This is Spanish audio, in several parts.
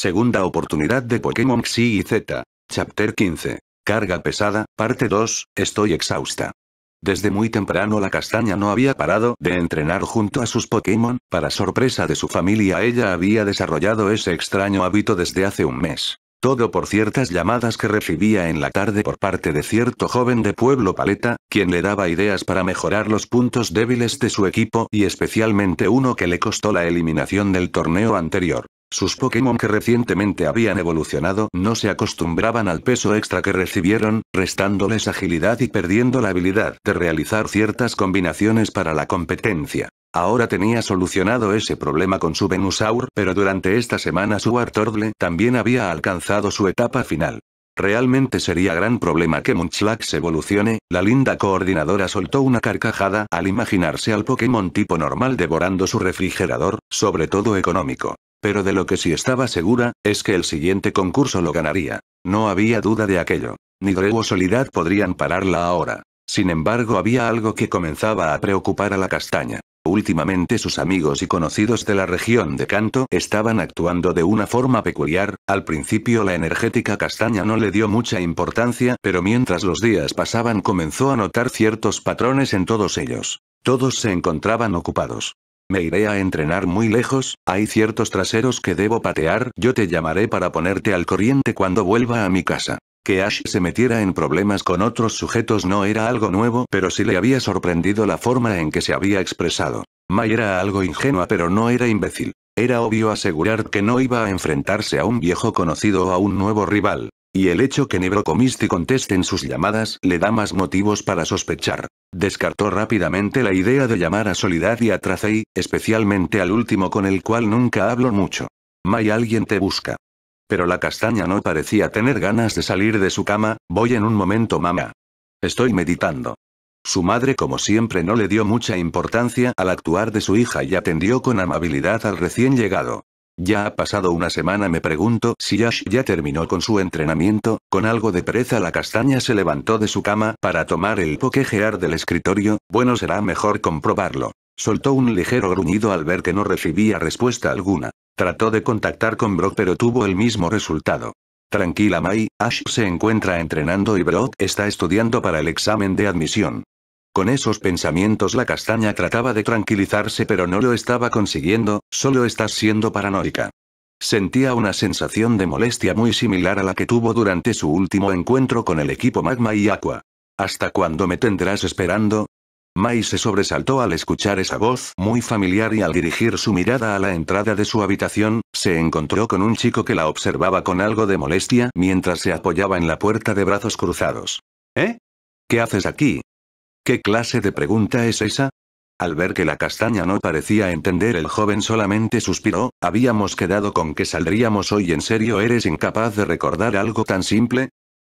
Segunda oportunidad de Pokémon Xi y Z. Chapter 15. Carga pesada, parte 2, estoy exhausta. Desde muy temprano la castaña no había parado de entrenar junto a sus Pokémon, para sorpresa de su familia ella había desarrollado ese extraño hábito desde hace un mes. Todo por ciertas llamadas que recibía en la tarde por parte de cierto joven de Pueblo Paleta, quien le daba ideas para mejorar los puntos débiles de su equipo y especialmente uno que le costó la eliminación del torneo anterior. Sus Pokémon que recientemente habían evolucionado no se acostumbraban al peso extra que recibieron, restándoles agilidad y perdiendo la habilidad de realizar ciertas combinaciones para la competencia. Ahora tenía solucionado ese problema con su Venusaur, pero durante esta semana su Artordle también había alcanzado su etapa final. Realmente sería gran problema que Munchlax evolucione, la linda coordinadora soltó una carcajada al imaginarse al Pokémon tipo normal devorando su refrigerador, sobre todo económico. Pero de lo que sí estaba segura, es que el siguiente concurso lo ganaría. No había duda de aquello. Ni Drew o Solidad podrían pararla ahora. Sin embargo, había algo que comenzaba a preocupar a la castaña. Últimamente sus amigos y conocidos de la región de Canto estaban actuando de una forma peculiar, al principio la energética castaña no le dio mucha importancia, pero mientras los días pasaban comenzó a notar ciertos patrones en todos ellos. Todos se encontraban ocupados. Me iré a entrenar muy lejos, hay ciertos traseros que debo patear, yo te llamaré para ponerte al corriente cuando vuelva a mi casa. Que Ash se metiera en problemas con otros sujetos no era algo nuevo, pero sí le había sorprendido la forma en que se había expresado. May era algo ingenua pero no era imbécil. Era obvio asegurar que no iba a enfrentarse a un viejo conocido o a un nuevo rival. Y el hecho que Nebrocomiste conteste en sus llamadas le da más motivos para sospechar. Descartó rápidamente la idea de llamar a Soledad y a Tracey, especialmente al último con el cual nunca hablo mucho. May alguien te busca. Pero la castaña no parecía tener ganas de salir de su cama, voy en un momento mamá. Estoy meditando. Su madre como siempre no le dio mucha importancia al actuar de su hija y atendió con amabilidad al recién llegado. Ya ha pasado una semana me pregunto si Ash ya terminó con su entrenamiento, con algo de pereza la castaña se levantó de su cama para tomar el pokejear del escritorio, bueno será mejor comprobarlo. Soltó un ligero gruñido al ver que no recibía respuesta alguna. Trató de contactar con Brock pero tuvo el mismo resultado. Tranquila Mai, Ash se encuentra entrenando y Brock está estudiando para el examen de admisión. Con esos pensamientos la castaña trataba de tranquilizarse pero no lo estaba consiguiendo, solo estás siendo paranoica. Sentía una sensación de molestia muy similar a la que tuvo durante su último encuentro con el equipo Magma y Aqua. ¿Hasta cuándo me tendrás esperando? Mai se sobresaltó al escuchar esa voz muy familiar y al dirigir su mirada a la entrada de su habitación, se encontró con un chico que la observaba con algo de molestia mientras se apoyaba en la puerta de brazos cruzados. ¿Eh? ¿Qué haces aquí? ¿Qué clase de pregunta es esa? Al ver que la castaña no parecía entender el joven solamente suspiró, habíamos quedado con que saldríamos hoy en serio eres incapaz de recordar algo tan simple,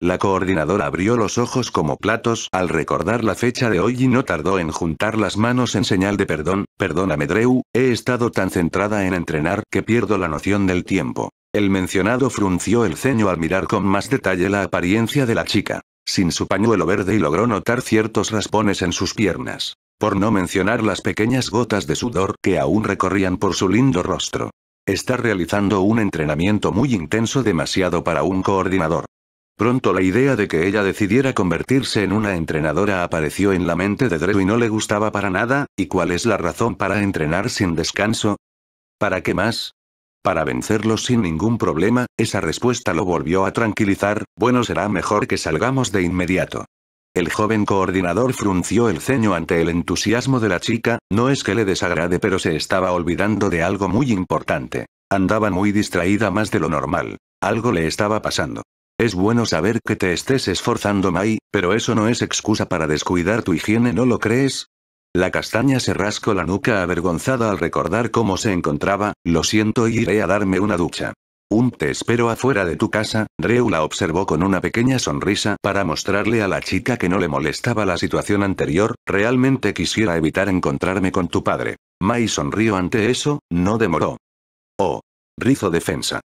la coordinadora abrió los ojos como platos al recordar la fecha de hoy y no tardó en juntar las manos en señal de perdón, perdóname Dreu, he estado tan centrada en entrenar que pierdo la noción del tiempo. El mencionado frunció el ceño al mirar con más detalle la apariencia de la chica sin su pañuelo verde y logró notar ciertos raspones en sus piernas, por no mencionar las pequeñas gotas de sudor que aún recorrían por su lindo rostro. Está realizando un entrenamiento muy intenso demasiado para un coordinador. Pronto la idea de que ella decidiera convertirse en una entrenadora apareció en la mente de Drew y no le gustaba para nada, ¿y cuál es la razón para entrenar sin descanso? ¿Para qué más? Para vencerlos sin ningún problema, esa respuesta lo volvió a tranquilizar, bueno será mejor que salgamos de inmediato. El joven coordinador frunció el ceño ante el entusiasmo de la chica, no es que le desagrade pero se estaba olvidando de algo muy importante. Andaba muy distraída más de lo normal. Algo le estaba pasando. Es bueno saber que te estés esforzando Mai, pero eso no es excusa para descuidar tu higiene ¿no lo crees? La castaña se rascó la nuca avergonzada al recordar cómo se encontraba, lo siento y iré a darme una ducha. Un te espero afuera de tu casa, Drew la observó con una pequeña sonrisa para mostrarle a la chica que no le molestaba la situación anterior, realmente quisiera evitar encontrarme con tu padre. Mai sonrió ante eso, no demoró. Oh. Rizo defensa.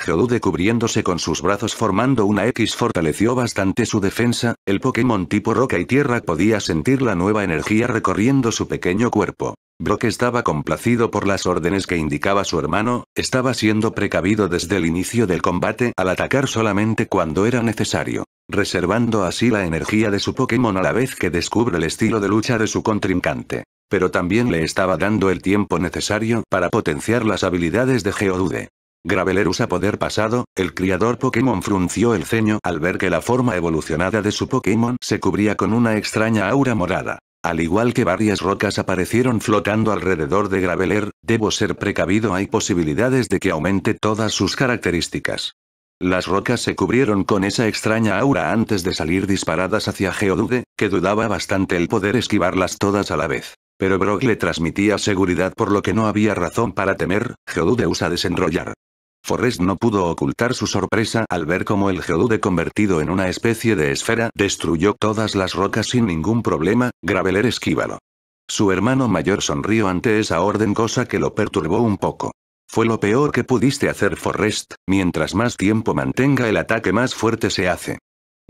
Geodude cubriéndose con sus brazos formando una X fortaleció bastante su defensa, el Pokémon tipo roca y tierra podía sentir la nueva energía recorriendo su pequeño cuerpo. Brock estaba complacido por las órdenes que indicaba su hermano, estaba siendo precavido desde el inicio del combate al atacar solamente cuando era necesario, reservando así la energía de su Pokémon a la vez que descubre el estilo de lucha de su contrincante. Pero también le estaba dando el tiempo necesario para potenciar las habilidades de Geodude. Graveler usa poder pasado, el criador Pokémon frunció el ceño al ver que la forma evolucionada de su Pokémon se cubría con una extraña aura morada. Al igual que varias rocas aparecieron flotando alrededor de Graveler, debo ser precavido hay posibilidades de que aumente todas sus características. Las rocas se cubrieron con esa extraña aura antes de salir disparadas hacia Geodude, que dudaba bastante el poder esquivarlas todas a la vez. Pero Brock le transmitía seguridad por lo que no había razón para temer, Geodude usa desenrollar. Forrest no pudo ocultar su sorpresa al ver cómo el geodude convertido en una especie de esfera destruyó todas las rocas sin ningún problema, Graveler esquívalo. Su hermano mayor sonrió ante esa orden cosa que lo perturbó un poco. Fue lo peor que pudiste hacer Forrest, mientras más tiempo mantenga el ataque más fuerte se hace.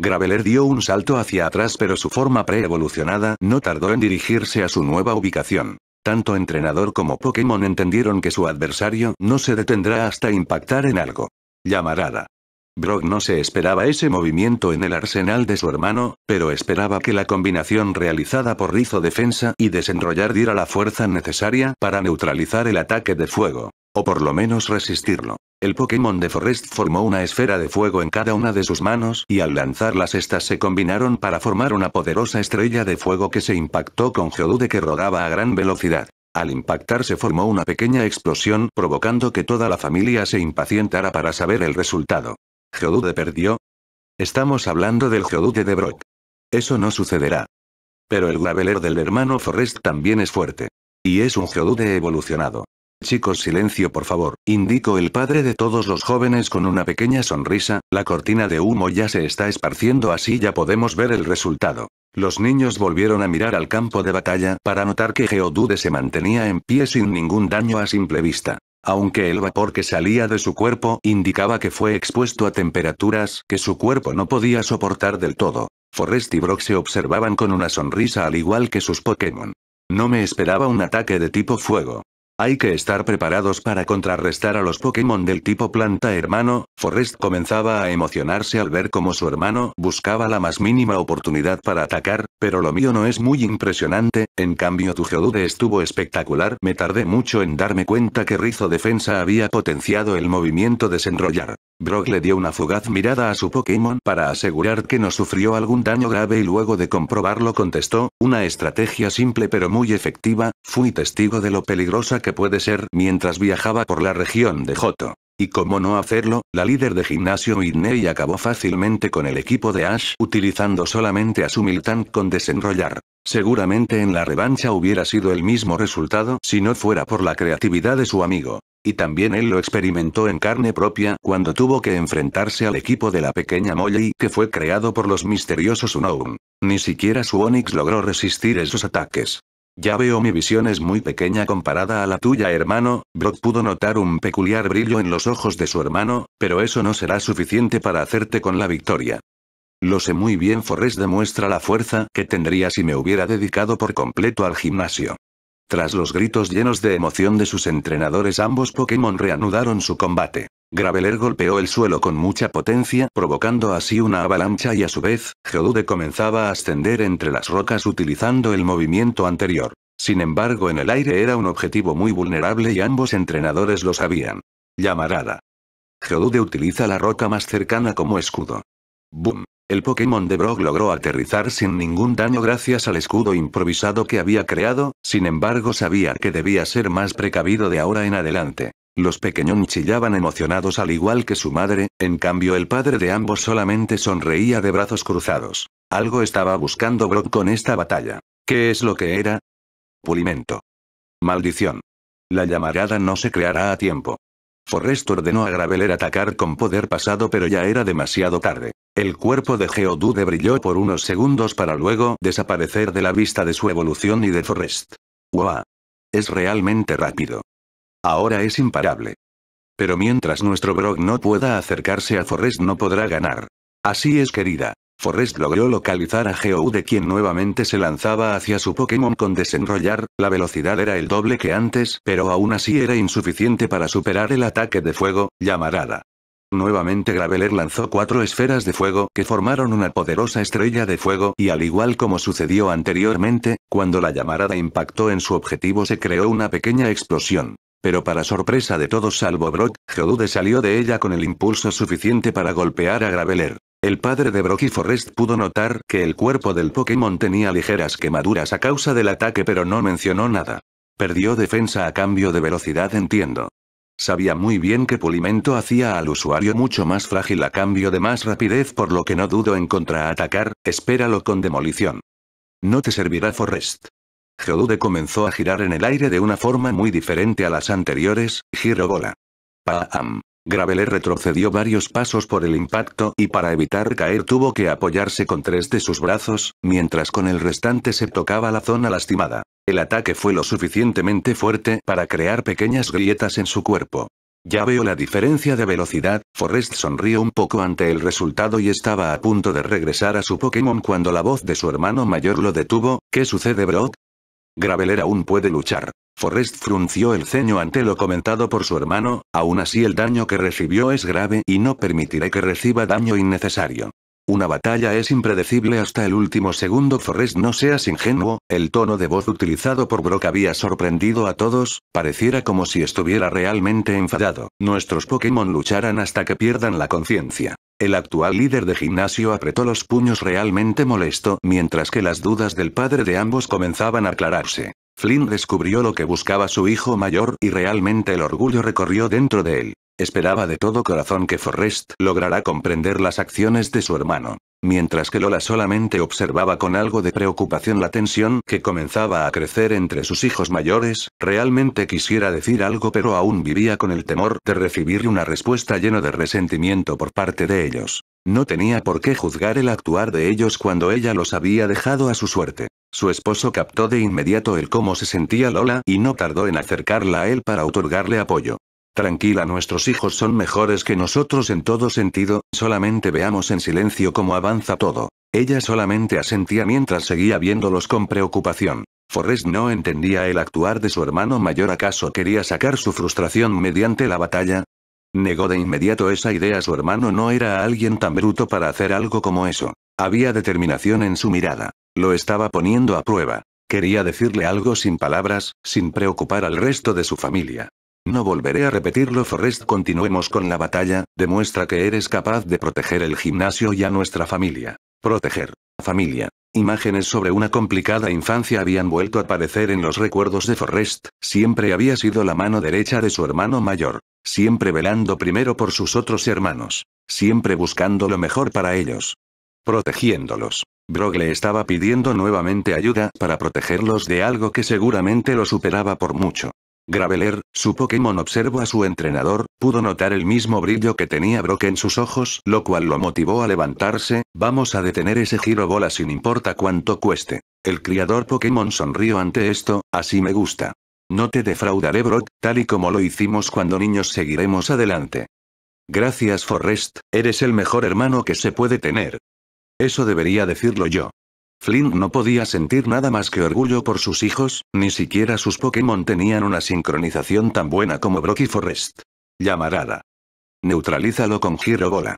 Graveler dio un salto hacia atrás pero su forma preevolucionada no tardó en dirigirse a su nueva ubicación. Tanto entrenador como Pokémon entendieron que su adversario no se detendrá hasta impactar en algo. Llamarada. Brock no se esperaba ese movimiento en el arsenal de su hermano, pero esperaba que la combinación realizada por Rizo defensa y desenrollar diera la fuerza necesaria para neutralizar el ataque de fuego. O por lo menos resistirlo. El Pokémon de Forest formó una esfera de fuego en cada una de sus manos y al lanzarlas estas se combinaron para formar una poderosa estrella de fuego que se impactó con Geodude que rodaba a gran velocidad. Al impactar se formó una pequeña explosión provocando que toda la familia se impacientara para saber el resultado. ¿Geodude perdió? Estamos hablando del Geodude de Brock. Eso no sucederá. Pero el Graveler del hermano Forrest también es fuerte. Y es un Geodude evolucionado. Chicos, silencio por favor, indicó el padre de todos los jóvenes con una pequeña sonrisa, la cortina de humo ya se está esparciendo así ya podemos ver el resultado. Los niños volvieron a mirar al campo de batalla para notar que Geodude se mantenía en pie sin ningún daño a simple vista. Aunque el vapor que salía de su cuerpo indicaba que fue expuesto a temperaturas que su cuerpo no podía soportar del todo. Forrest y Brock se observaban con una sonrisa al igual que sus Pokémon. No me esperaba un ataque de tipo fuego. Hay que estar preparados para contrarrestar a los Pokémon del tipo planta hermano, Forrest comenzaba a emocionarse al ver cómo su hermano buscaba la más mínima oportunidad para atacar, pero lo mío no es muy impresionante, en cambio tu Geodude estuvo espectacular. Me tardé mucho en darme cuenta que Rizo Defensa había potenciado el movimiento desenrollar. Brock le dio una fugaz mirada a su Pokémon para asegurar que no sufrió algún daño grave y luego de comprobarlo contestó, una estrategia simple pero muy efectiva, fui testigo de lo peligrosa que puede ser mientras viajaba por la región de Joto. Y como no hacerlo, la líder de gimnasio Whitney acabó fácilmente con el equipo de Ash utilizando solamente a su Miltank con desenrollar. Seguramente en la revancha hubiera sido el mismo resultado si no fuera por la creatividad de su amigo. Y también él lo experimentó en carne propia cuando tuvo que enfrentarse al equipo de la pequeña Molly que fue creado por los misteriosos Unown. Ni siquiera su Onix logró resistir esos ataques. Ya veo mi visión es muy pequeña comparada a la tuya hermano, Brock pudo notar un peculiar brillo en los ojos de su hermano, pero eso no será suficiente para hacerte con la victoria. Lo sé muy bien Forrest demuestra la fuerza que tendría si me hubiera dedicado por completo al gimnasio. Tras los gritos llenos de emoción de sus entrenadores ambos Pokémon reanudaron su combate. Graveler golpeó el suelo con mucha potencia provocando así una avalancha y a su vez, Geodude comenzaba a ascender entre las rocas utilizando el movimiento anterior. Sin embargo en el aire era un objetivo muy vulnerable y ambos entrenadores lo sabían. Llamarada. Geodude utiliza la roca más cercana como escudo. Boom. El Pokémon de Brock logró aterrizar sin ningún daño gracias al escudo improvisado que había creado, sin embargo sabía que debía ser más precavido de ahora en adelante. Los pequeñón chillaban emocionados al igual que su madre, en cambio el padre de ambos solamente sonreía de brazos cruzados. Algo estaba buscando Brock con esta batalla. ¿Qué es lo que era? Pulimento. Maldición. La llamarada no se creará a tiempo. Forrest ordenó a Graveler atacar con poder pasado pero ya era demasiado tarde. El cuerpo de Geodude brilló por unos segundos para luego desaparecer de la vista de su evolución y de Forrest. ¡Wow! Es realmente rápido. Ahora es imparable. Pero mientras nuestro Brock no pueda acercarse a Forrest no podrá ganar. Así es querida. Forrest logró localizar a Geoude quien nuevamente se lanzaba hacia su Pokémon con desenrollar, la velocidad era el doble que antes pero aún así era insuficiente para superar el ataque de fuego, llamarada. Nuevamente Graveler lanzó cuatro esferas de fuego que formaron una poderosa estrella de fuego y al igual como sucedió anteriormente, cuando la llamarada impactó en su objetivo se creó una pequeña explosión. Pero para sorpresa de todos salvo Brock, Geode salió de ella con el impulso suficiente para golpear a Graveler. El padre de Brock Forrest pudo notar que el cuerpo del Pokémon tenía ligeras quemaduras a causa del ataque pero no mencionó nada. Perdió defensa a cambio de velocidad entiendo. Sabía muy bien que pulimento hacía al usuario mucho más frágil a cambio de más rapidez por lo que no dudo en contraatacar, espéralo con demolición. No te servirá Forrest. Geodude comenzó a girar en el aire de una forma muy diferente a las anteriores, giro bola. Paam. Graveler retrocedió varios pasos por el impacto y para evitar caer tuvo que apoyarse con tres de sus brazos, mientras con el restante se tocaba la zona lastimada. El ataque fue lo suficientemente fuerte para crear pequeñas grietas en su cuerpo. Ya veo la diferencia de velocidad, Forrest sonrió un poco ante el resultado y estaba a punto de regresar a su Pokémon cuando la voz de su hermano mayor lo detuvo, ¿qué sucede Brock? Graveler aún puede luchar. Forrest frunció el ceño ante lo comentado por su hermano, aún así el daño que recibió es grave y no permitiré que reciba daño innecesario. Una batalla es impredecible hasta el último segundo. Forrest no seas ingenuo, el tono de voz utilizado por Brock había sorprendido a todos, pareciera como si estuviera realmente enfadado. Nuestros Pokémon lucharán hasta que pierdan la conciencia. El actual líder de gimnasio apretó los puños realmente molesto mientras que las dudas del padre de ambos comenzaban a aclararse. Flynn descubrió lo que buscaba su hijo mayor y realmente el orgullo recorrió dentro de él. Esperaba de todo corazón que Forrest lograra comprender las acciones de su hermano mientras que Lola solamente observaba con algo de preocupación la tensión que comenzaba a crecer entre sus hijos mayores, realmente quisiera decir algo pero aún vivía con el temor de recibir una respuesta lleno de resentimiento por parte de ellos. No tenía por qué juzgar el actuar de ellos cuando ella los había dejado a su suerte. Su esposo captó de inmediato el cómo se sentía Lola y no tardó en acercarla a él para otorgarle apoyo. Tranquila, nuestros hijos son mejores que nosotros en todo sentido, solamente veamos en silencio cómo avanza todo. Ella solamente asentía mientras seguía viéndolos con preocupación. Forrest no entendía el actuar de su hermano mayor. ¿Acaso quería sacar su frustración mediante la batalla? Negó de inmediato esa idea. Su hermano no era alguien tan bruto para hacer algo como eso. Había determinación en su mirada. Lo estaba poniendo a prueba. Quería decirle algo sin palabras, sin preocupar al resto de su familia. No volveré a repetirlo Forrest continuemos con la batalla, demuestra que eres capaz de proteger el gimnasio y a nuestra familia. Proteger. Familia. Imágenes sobre una complicada infancia habían vuelto a aparecer en los recuerdos de Forrest, siempre había sido la mano derecha de su hermano mayor, siempre velando primero por sus otros hermanos, siempre buscando lo mejor para ellos. Protegiéndolos. Brog le estaba pidiendo nuevamente ayuda para protegerlos de algo que seguramente lo superaba por mucho. Graveler, su Pokémon observó a su entrenador, pudo notar el mismo brillo que tenía Brock en sus ojos, lo cual lo motivó a levantarse, vamos a detener ese giro bola sin importa cuánto cueste. El criador Pokémon sonrió ante esto, así me gusta. No te defraudaré Brock, tal y como lo hicimos cuando niños seguiremos adelante. Gracias Forrest, eres el mejor hermano que se puede tener. Eso debería decirlo yo. Flynn no podía sentir nada más que orgullo por sus hijos, ni siquiera sus Pokémon tenían una sincronización tan buena como Brock y Forrest. Llamarada. Neutralízalo con giro bola.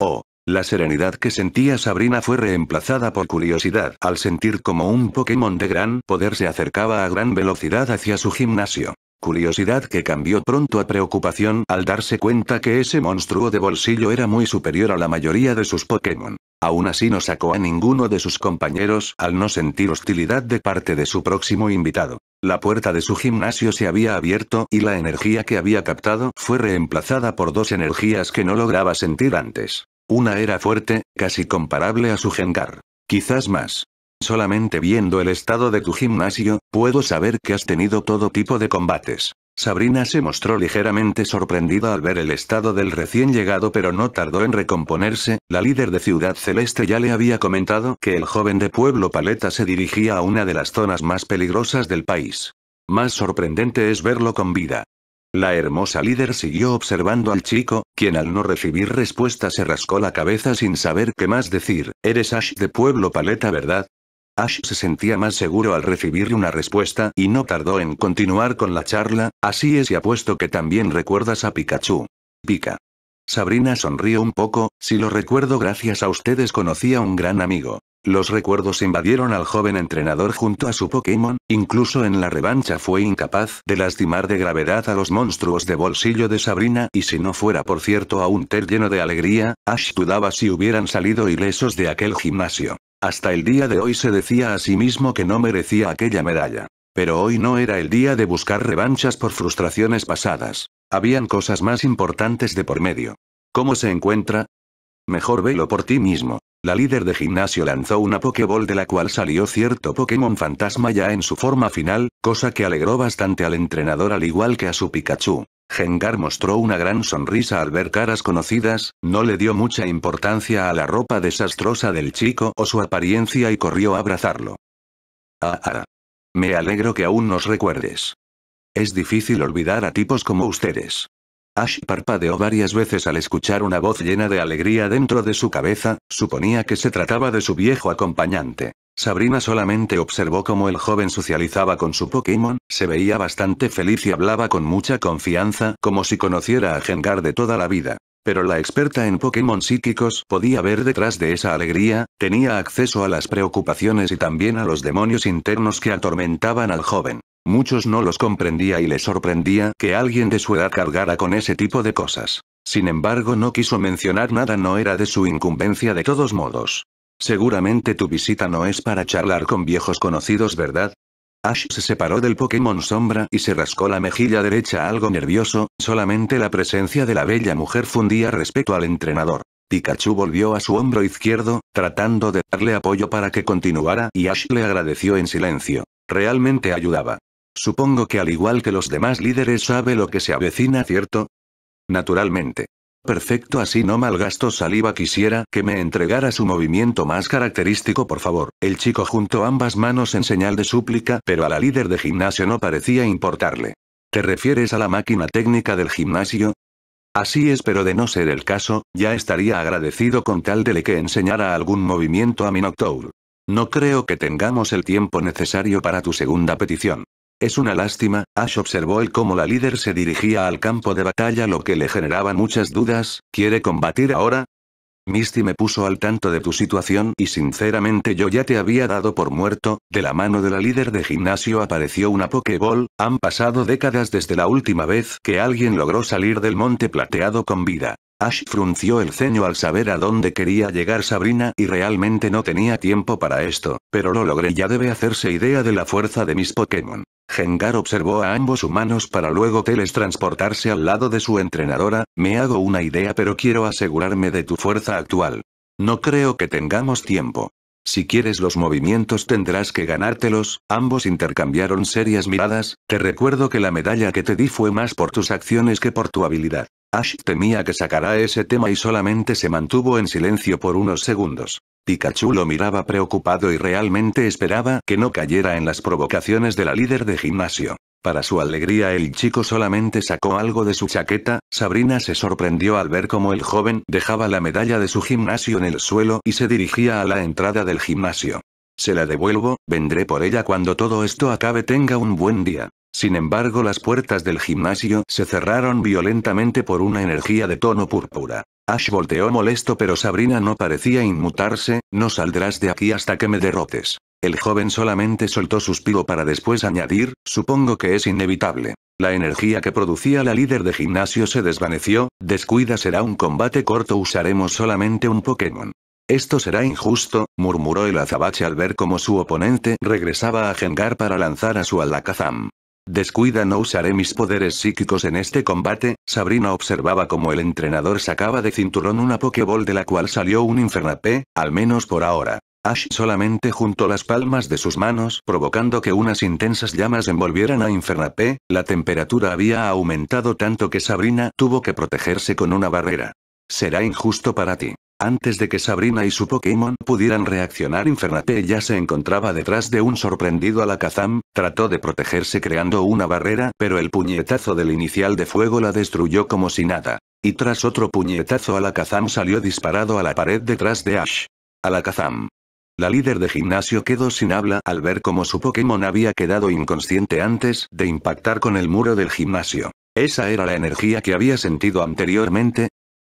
Oh, la serenidad que sentía Sabrina fue reemplazada por curiosidad al sentir como un Pokémon de gran poder se acercaba a gran velocidad hacia su gimnasio. Curiosidad que cambió pronto a preocupación al darse cuenta que ese monstruo de bolsillo era muy superior a la mayoría de sus Pokémon. Aún así no sacó a ninguno de sus compañeros al no sentir hostilidad de parte de su próximo invitado. La puerta de su gimnasio se había abierto y la energía que había captado fue reemplazada por dos energías que no lograba sentir antes. Una era fuerte, casi comparable a su Gengar. Quizás más. Solamente viendo el estado de tu gimnasio, puedo saber que has tenido todo tipo de combates. Sabrina se mostró ligeramente sorprendida al ver el estado del recién llegado pero no tardó en recomponerse, la líder de Ciudad Celeste ya le había comentado que el joven de Pueblo Paleta se dirigía a una de las zonas más peligrosas del país. Más sorprendente es verlo con vida. La hermosa líder siguió observando al chico, quien al no recibir respuesta se rascó la cabeza sin saber qué más decir, eres Ash de Pueblo Paleta ¿verdad? Ash se sentía más seguro al recibirle una respuesta y no tardó en continuar con la charla, así es y apuesto que también recuerdas a Pikachu. Pika. Sabrina sonrió un poco, si lo recuerdo gracias a ustedes conocía un gran amigo. Los recuerdos invadieron al joven entrenador junto a su Pokémon, incluso en la revancha fue incapaz de lastimar de gravedad a los monstruos de bolsillo de Sabrina y si no fuera por cierto a un ter lleno de alegría, Ash dudaba si hubieran salido ilesos de aquel gimnasio. Hasta el día de hoy se decía a sí mismo que no merecía aquella medalla. Pero hoy no era el día de buscar revanchas por frustraciones pasadas. Habían cosas más importantes de por medio. ¿Cómo se encuentra? Mejor velo por ti mismo. La líder de gimnasio lanzó una Pokéball de la cual salió cierto Pokémon fantasma ya en su forma final, cosa que alegró bastante al entrenador al igual que a su Pikachu. Gengar mostró una gran sonrisa al ver caras conocidas, no le dio mucha importancia a la ropa desastrosa del chico o su apariencia y corrió a abrazarlo. Ah, ah. Me alegro que aún nos recuerdes. Es difícil olvidar a tipos como ustedes. Ash parpadeó varias veces al escuchar una voz llena de alegría dentro de su cabeza, suponía que se trataba de su viejo acompañante. Sabrina solamente observó cómo el joven socializaba con su Pokémon, se veía bastante feliz y hablaba con mucha confianza, como si conociera a Gengar de toda la vida. Pero la experta en Pokémon psíquicos podía ver detrás de esa alegría, tenía acceso a las preocupaciones y también a los demonios internos que atormentaban al joven. Muchos no los comprendía y le sorprendía que alguien de su edad cargara con ese tipo de cosas. Sin embargo no quiso mencionar nada no era de su incumbencia de todos modos. Seguramente tu visita no es para charlar con viejos conocidos ¿verdad? Ash se separó del Pokémon Sombra y se rascó la mejilla derecha algo nervioso, solamente la presencia de la bella mujer fundía respeto al entrenador. Pikachu volvió a su hombro izquierdo, tratando de darle apoyo para que continuara y Ash le agradeció en silencio. Realmente ayudaba. Supongo que al igual que los demás líderes sabe lo que se avecina, ¿cierto? Naturalmente. Perfecto, así no malgasto saliva. Quisiera que me entregara su movimiento más característico, por favor. El chico juntó ambas manos en señal de súplica, pero a la líder de gimnasio no parecía importarle. ¿Te refieres a la máquina técnica del gimnasio? Así es, pero de no ser el caso, ya estaría agradecido con tal de que enseñara algún movimiento a mi No creo que tengamos el tiempo necesario para tu segunda petición. Es una lástima, Ash observó el cómo la líder se dirigía al campo de batalla lo que le generaba muchas dudas, ¿quiere combatir ahora? Misty me puso al tanto de tu situación y sinceramente yo ya te había dado por muerto, de la mano de la líder de gimnasio apareció una Pokéball, han pasado décadas desde la última vez que alguien logró salir del monte plateado con vida. Ash frunció el ceño al saber a dónde quería llegar Sabrina y realmente no tenía tiempo para esto, pero lo logré ya debe hacerse idea de la fuerza de mis Pokémon. Gengar observó a ambos humanos para luego teletransportarse al lado de su entrenadora, me hago una idea pero quiero asegurarme de tu fuerza actual. No creo que tengamos tiempo. Si quieres los movimientos tendrás que ganártelos, ambos intercambiaron serias miradas, te recuerdo que la medalla que te di fue más por tus acciones que por tu habilidad. Ash temía que sacará ese tema y solamente se mantuvo en silencio por unos segundos. Pikachu lo miraba preocupado y realmente esperaba que no cayera en las provocaciones de la líder de gimnasio. Para su alegría el chico solamente sacó algo de su chaqueta, Sabrina se sorprendió al ver cómo el joven dejaba la medalla de su gimnasio en el suelo y se dirigía a la entrada del gimnasio. Se la devuelvo, vendré por ella cuando todo esto acabe tenga un buen día. Sin embargo las puertas del gimnasio se cerraron violentamente por una energía de tono púrpura. Ash volteó molesto pero Sabrina no parecía inmutarse, no saldrás de aquí hasta que me derrotes. El joven solamente soltó suspiro para después añadir, supongo que es inevitable. La energía que producía la líder de gimnasio se desvaneció, descuida será un combate corto usaremos solamente un Pokémon. Esto será injusto, murmuró el azabache al ver cómo su oponente regresaba a Gengar para lanzar a su Alakazam. Descuida no usaré mis poderes psíquicos en este combate, Sabrina observaba como el entrenador sacaba de cinturón una pokeball de la cual salió un Infernapé, al menos por ahora. Ash solamente juntó las palmas de sus manos provocando que unas intensas llamas envolvieran a infernape, la temperatura había aumentado tanto que Sabrina tuvo que protegerse con una barrera. Será injusto para ti. Antes de que Sabrina y su Pokémon pudieran reaccionar, Infernate ya se encontraba detrás de un sorprendido Alakazam, trató de protegerse creando una barrera, pero el puñetazo del inicial de fuego la destruyó como si nada. Y tras otro puñetazo Alakazam salió disparado a la pared detrás de Ash. Alakazam. La líder de gimnasio quedó sin habla al ver cómo su Pokémon había quedado inconsciente antes de impactar con el muro del gimnasio. Esa era la energía que había sentido anteriormente,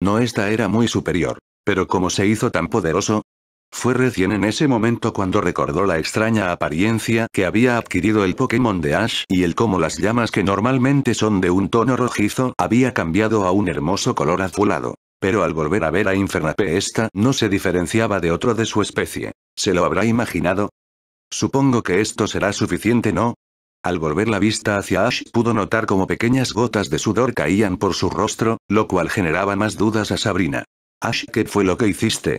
no esta era muy superior. Pero ¿cómo se hizo tan poderoso? Fue recién en ese momento cuando recordó la extraña apariencia que había adquirido el Pokémon de Ash y el cómo las llamas que normalmente son de un tono rojizo había cambiado a un hermoso color azulado. Pero al volver a ver a Infernape esta no se diferenciaba de otro de su especie. ¿Se lo habrá imaginado? Supongo que esto será suficiente, ¿no? Al volver la vista hacia Ash pudo notar como pequeñas gotas de sudor caían por su rostro, lo cual generaba más dudas a Sabrina. Ash, ¿qué fue lo que hiciste?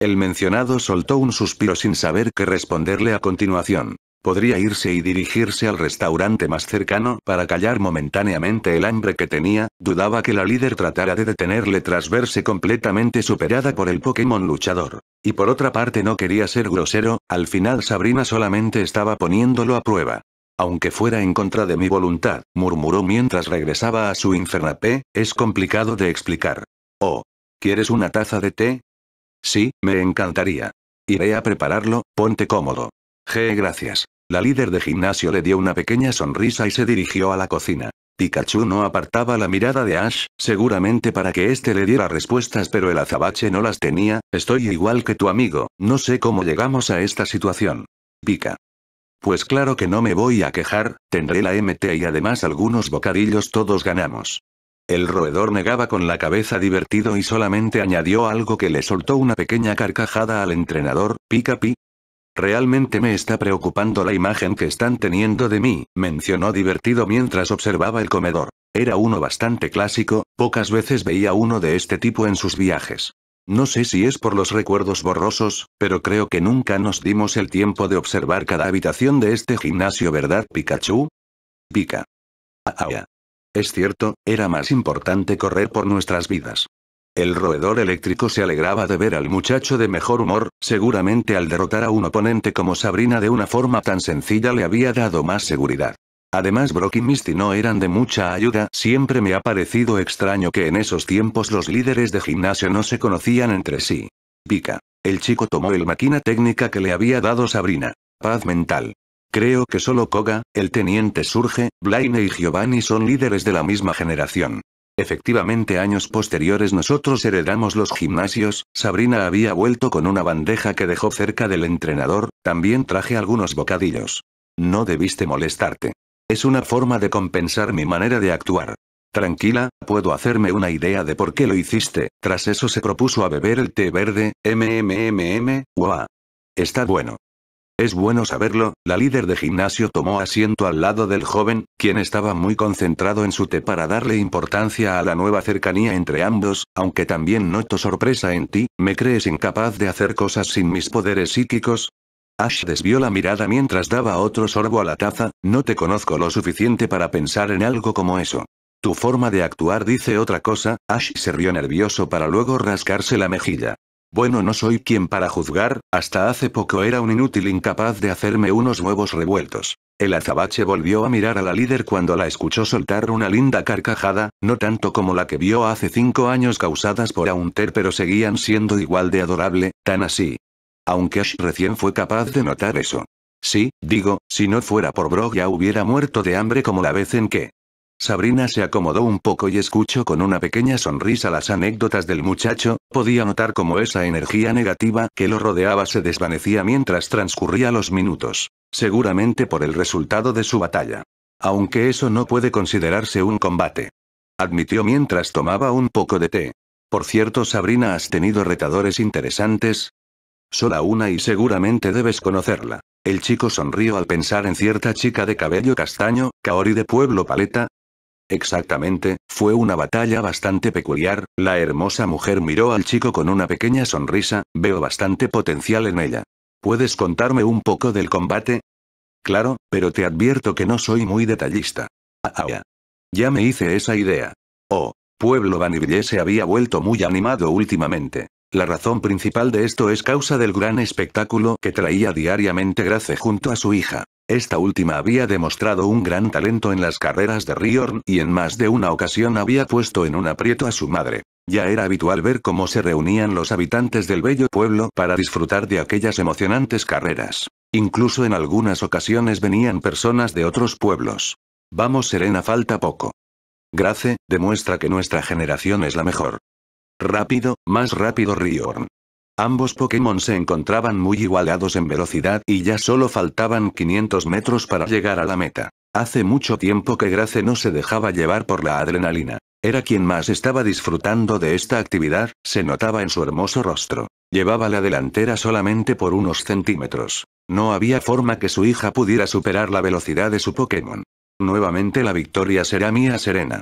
El mencionado soltó un suspiro sin saber qué responderle a continuación. Podría irse y dirigirse al restaurante más cercano para callar momentáneamente el hambre que tenía, dudaba que la líder tratara de detenerle tras verse completamente superada por el Pokémon luchador. Y por otra parte no quería ser grosero, al final Sabrina solamente estaba poniéndolo a prueba. Aunque fuera en contra de mi voluntad, murmuró mientras regresaba a su P. es complicado de explicar. Oh, ¿Quieres una taza de té? Sí, me encantaría. Iré a prepararlo, ponte cómodo. G, gracias. La líder de gimnasio le dio una pequeña sonrisa y se dirigió a la cocina. Pikachu no apartaba la mirada de Ash, seguramente para que éste le diera respuestas pero el azabache no las tenía, estoy igual que tu amigo, no sé cómo llegamos a esta situación. Pika. Pues claro que no me voy a quejar, tendré la MT y además algunos bocadillos todos ganamos. El roedor negaba con la cabeza divertido y solamente añadió algo que le soltó una pequeña carcajada al entrenador, ¿Pika pi. Realmente me está preocupando la imagen que están teniendo de mí, mencionó divertido mientras observaba el comedor. Era uno bastante clásico, pocas veces veía uno de este tipo en sus viajes. No sé si es por los recuerdos borrosos, pero creo que nunca nos dimos el tiempo de observar cada habitación de este gimnasio, ¿verdad, Pikachu? Pika. Ah, ah es cierto, era más importante correr por nuestras vidas. El roedor eléctrico se alegraba de ver al muchacho de mejor humor, seguramente al derrotar a un oponente como Sabrina de una forma tan sencilla le había dado más seguridad. Además Brock y Misty no eran de mucha ayuda, siempre me ha parecido extraño que en esos tiempos los líderes de gimnasio no se conocían entre sí. Pica. El chico tomó el máquina técnica que le había dado Sabrina. Paz mental. Creo que solo Koga, el teniente Surge, Blaine y Giovanni son líderes de la misma generación. Efectivamente años posteriores nosotros heredamos los gimnasios, Sabrina había vuelto con una bandeja que dejó cerca del entrenador, también traje algunos bocadillos. No debiste molestarte. Es una forma de compensar mi manera de actuar. Tranquila, puedo hacerme una idea de por qué lo hiciste, tras eso se propuso a beber el té verde, mmmm, guau. Está bueno. Es bueno saberlo, la líder de gimnasio tomó asiento al lado del joven, quien estaba muy concentrado en su té para darle importancia a la nueva cercanía entre ambos, aunque también noto sorpresa en ti, ¿me crees incapaz de hacer cosas sin mis poderes psíquicos? Ash desvió la mirada mientras daba otro sorbo a la taza, no te conozco lo suficiente para pensar en algo como eso. Tu forma de actuar dice otra cosa, Ash se rió nervioso para luego rascarse la mejilla. Bueno, no soy quien para juzgar, hasta hace poco era un inútil incapaz de hacerme unos huevos revueltos. El azabache volvió a mirar a la líder cuando la escuchó soltar una linda carcajada, no tanto como la que vio hace cinco años causadas por Aunter pero seguían siendo igual de adorable, tan así. Aunque Ash recién fue capaz de notar eso. Sí, digo, si no fuera por Brock ya hubiera muerto de hambre como la vez en que, Sabrina se acomodó un poco y escuchó con una pequeña sonrisa las anécdotas del muchacho, podía notar cómo esa energía negativa que lo rodeaba se desvanecía mientras transcurría los minutos, seguramente por el resultado de su batalla. Aunque eso no puede considerarse un combate. Admitió mientras tomaba un poco de té. Por cierto, Sabrina, has tenido retadores interesantes. Sola una y seguramente debes conocerla. El chico sonrió al pensar en cierta chica de cabello castaño, Kaori de Pueblo Paleta, Exactamente, fue una batalla bastante peculiar, la hermosa mujer miró al chico con una pequeña sonrisa, veo bastante potencial en ella. ¿Puedes contarme un poco del combate? Claro, pero te advierto que no soy muy detallista. Ah, ah, Ya me hice esa idea. Oh, Pueblo Vaniville se había vuelto muy animado últimamente. La razón principal de esto es causa del gran espectáculo que traía diariamente Grace junto a su hija. Esta última había demostrado un gran talento en las carreras de Riorn y en más de una ocasión había puesto en un aprieto a su madre. Ya era habitual ver cómo se reunían los habitantes del bello pueblo para disfrutar de aquellas emocionantes carreras. Incluso en algunas ocasiones venían personas de otros pueblos. Vamos Serena, falta poco. Grace, demuestra que nuestra generación es la mejor. Rápido, más rápido Riorn. Ambos Pokémon se encontraban muy igualados en velocidad y ya solo faltaban 500 metros para llegar a la meta. Hace mucho tiempo que Grace no se dejaba llevar por la adrenalina. Era quien más estaba disfrutando de esta actividad, se notaba en su hermoso rostro. Llevaba la delantera solamente por unos centímetros. No había forma que su hija pudiera superar la velocidad de su Pokémon. Nuevamente la victoria será mía serena.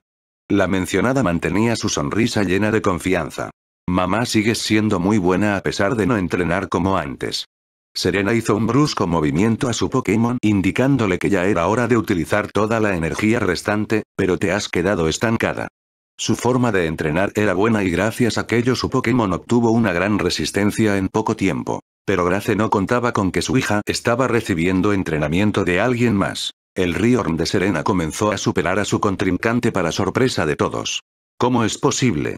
La mencionada mantenía su sonrisa llena de confianza. Mamá sigues siendo muy buena a pesar de no entrenar como antes. Serena hizo un brusco movimiento a su Pokémon indicándole que ya era hora de utilizar toda la energía restante, pero te has quedado estancada. Su forma de entrenar era buena y gracias a aquello su Pokémon obtuvo una gran resistencia en poco tiempo. Pero Grace no contaba con que su hija estaba recibiendo entrenamiento de alguien más. El Riorn de Serena comenzó a superar a su contrincante para sorpresa de todos. ¿Cómo es posible?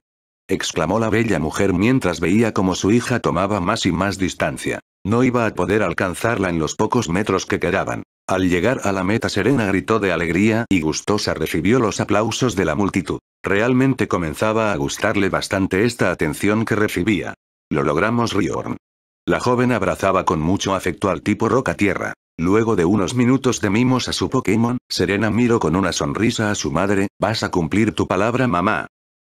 exclamó la bella mujer mientras veía cómo su hija tomaba más y más distancia. No iba a poder alcanzarla en los pocos metros que quedaban. Al llegar a la meta Serena gritó de alegría y gustosa recibió los aplausos de la multitud. Realmente comenzaba a gustarle bastante esta atención que recibía. Lo logramos Riorn. La joven abrazaba con mucho afecto al tipo roca tierra. Luego de unos minutos de mimos a su Pokémon, Serena miró con una sonrisa a su madre, vas a cumplir tu palabra mamá.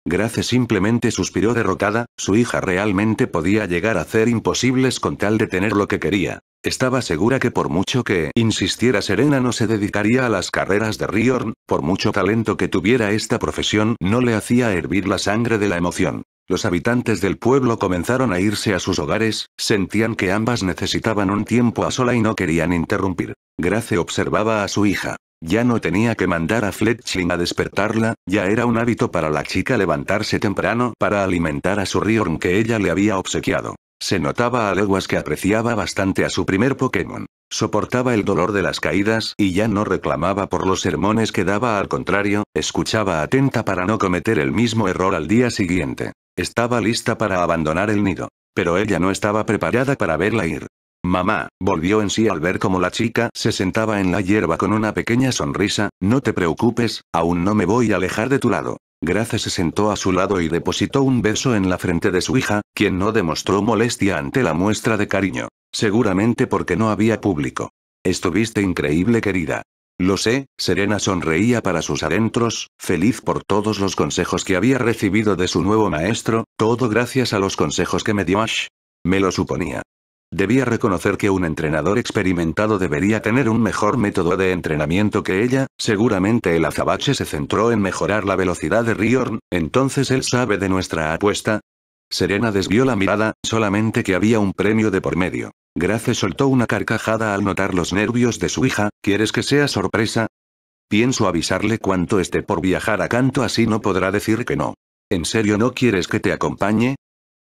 Grace simplemente suspiró derrotada, su hija realmente podía llegar a hacer imposibles con tal de tener lo que quería. Estaba segura que por mucho que insistiera Serena no se dedicaría a las carreras de Riorn, por mucho talento que tuviera esta profesión no le hacía hervir la sangre de la emoción. Los habitantes del pueblo comenzaron a irse a sus hogares, sentían que ambas necesitaban un tiempo a sola y no querían interrumpir. Grace observaba a su hija. Ya no tenía que mandar a Fletchling a despertarla, ya era un hábito para la chica levantarse temprano para alimentar a su Riorn que ella le había obsequiado. Se notaba a leguas que apreciaba bastante a su primer Pokémon. Soportaba el dolor de las caídas y ya no reclamaba por los sermones que daba al contrario, escuchaba atenta para no cometer el mismo error al día siguiente. Estaba lista para abandonar el nido. Pero ella no estaba preparada para verla ir. Mamá, volvió en sí al ver cómo la chica se sentaba en la hierba con una pequeña sonrisa, no te preocupes, aún no me voy a alejar de tu lado. Grace se sentó a su lado y depositó un beso en la frente de su hija, quien no demostró molestia ante la muestra de cariño. Seguramente porque no había público. Estuviste increíble querida. Lo sé, Serena sonreía para sus adentros, feliz por todos los consejos que había recibido de su nuevo maestro, todo gracias a los consejos que me dio Ash. Me lo suponía. Debía reconocer que un entrenador experimentado debería tener un mejor método de entrenamiento que ella, seguramente el azabache se centró en mejorar la velocidad de Riorn, entonces él sabe de nuestra apuesta. Serena desvió la mirada, solamente que había un premio de por medio. Grace soltó una carcajada al notar los nervios de su hija, ¿quieres que sea sorpresa? Pienso avisarle cuánto esté por viajar a canto así no podrá decir que no. ¿En serio no quieres que te acompañe?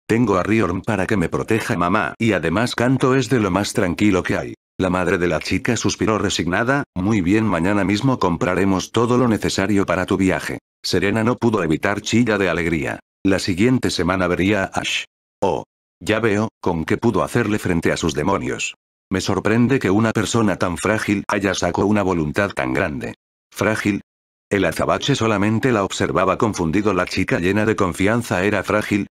Tengo a Riorn para que me proteja mamá y además canto es de lo más tranquilo que hay. La madre de la chica suspiró resignada, muy bien mañana mismo compraremos todo lo necesario para tu viaje. Serena no pudo evitar chilla de alegría. La siguiente semana vería a Ash. Oh. Ya veo, con qué pudo hacerle frente a sus demonios. Me sorprende que una persona tan frágil haya sacado una voluntad tan grande. ¿Frágil? El azabache solamente la observaba confundido la chica llena de confianza era frágil,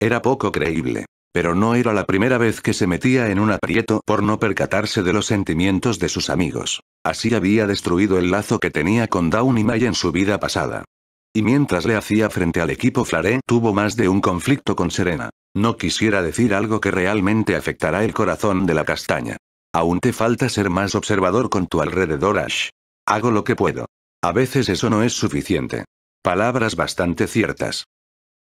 era poco creíble. Pero no era la primera vez que se metía en un aprieto por no percatarse de los sentimientos de sus amigos. Así había destruido el lazo que tenía con Dawn y May en su vida pasada. Y mientras le hacía frente al equipo Flare, tuvo más de un conflicto con Serena. No quisiera decir algo que realmente afectará el corazón de la castaña. Aún te falta ser más observador con tu alrededor Ash. Hago lo que puedo. A veces eso no es suficiente. Palabras bastante ciertas.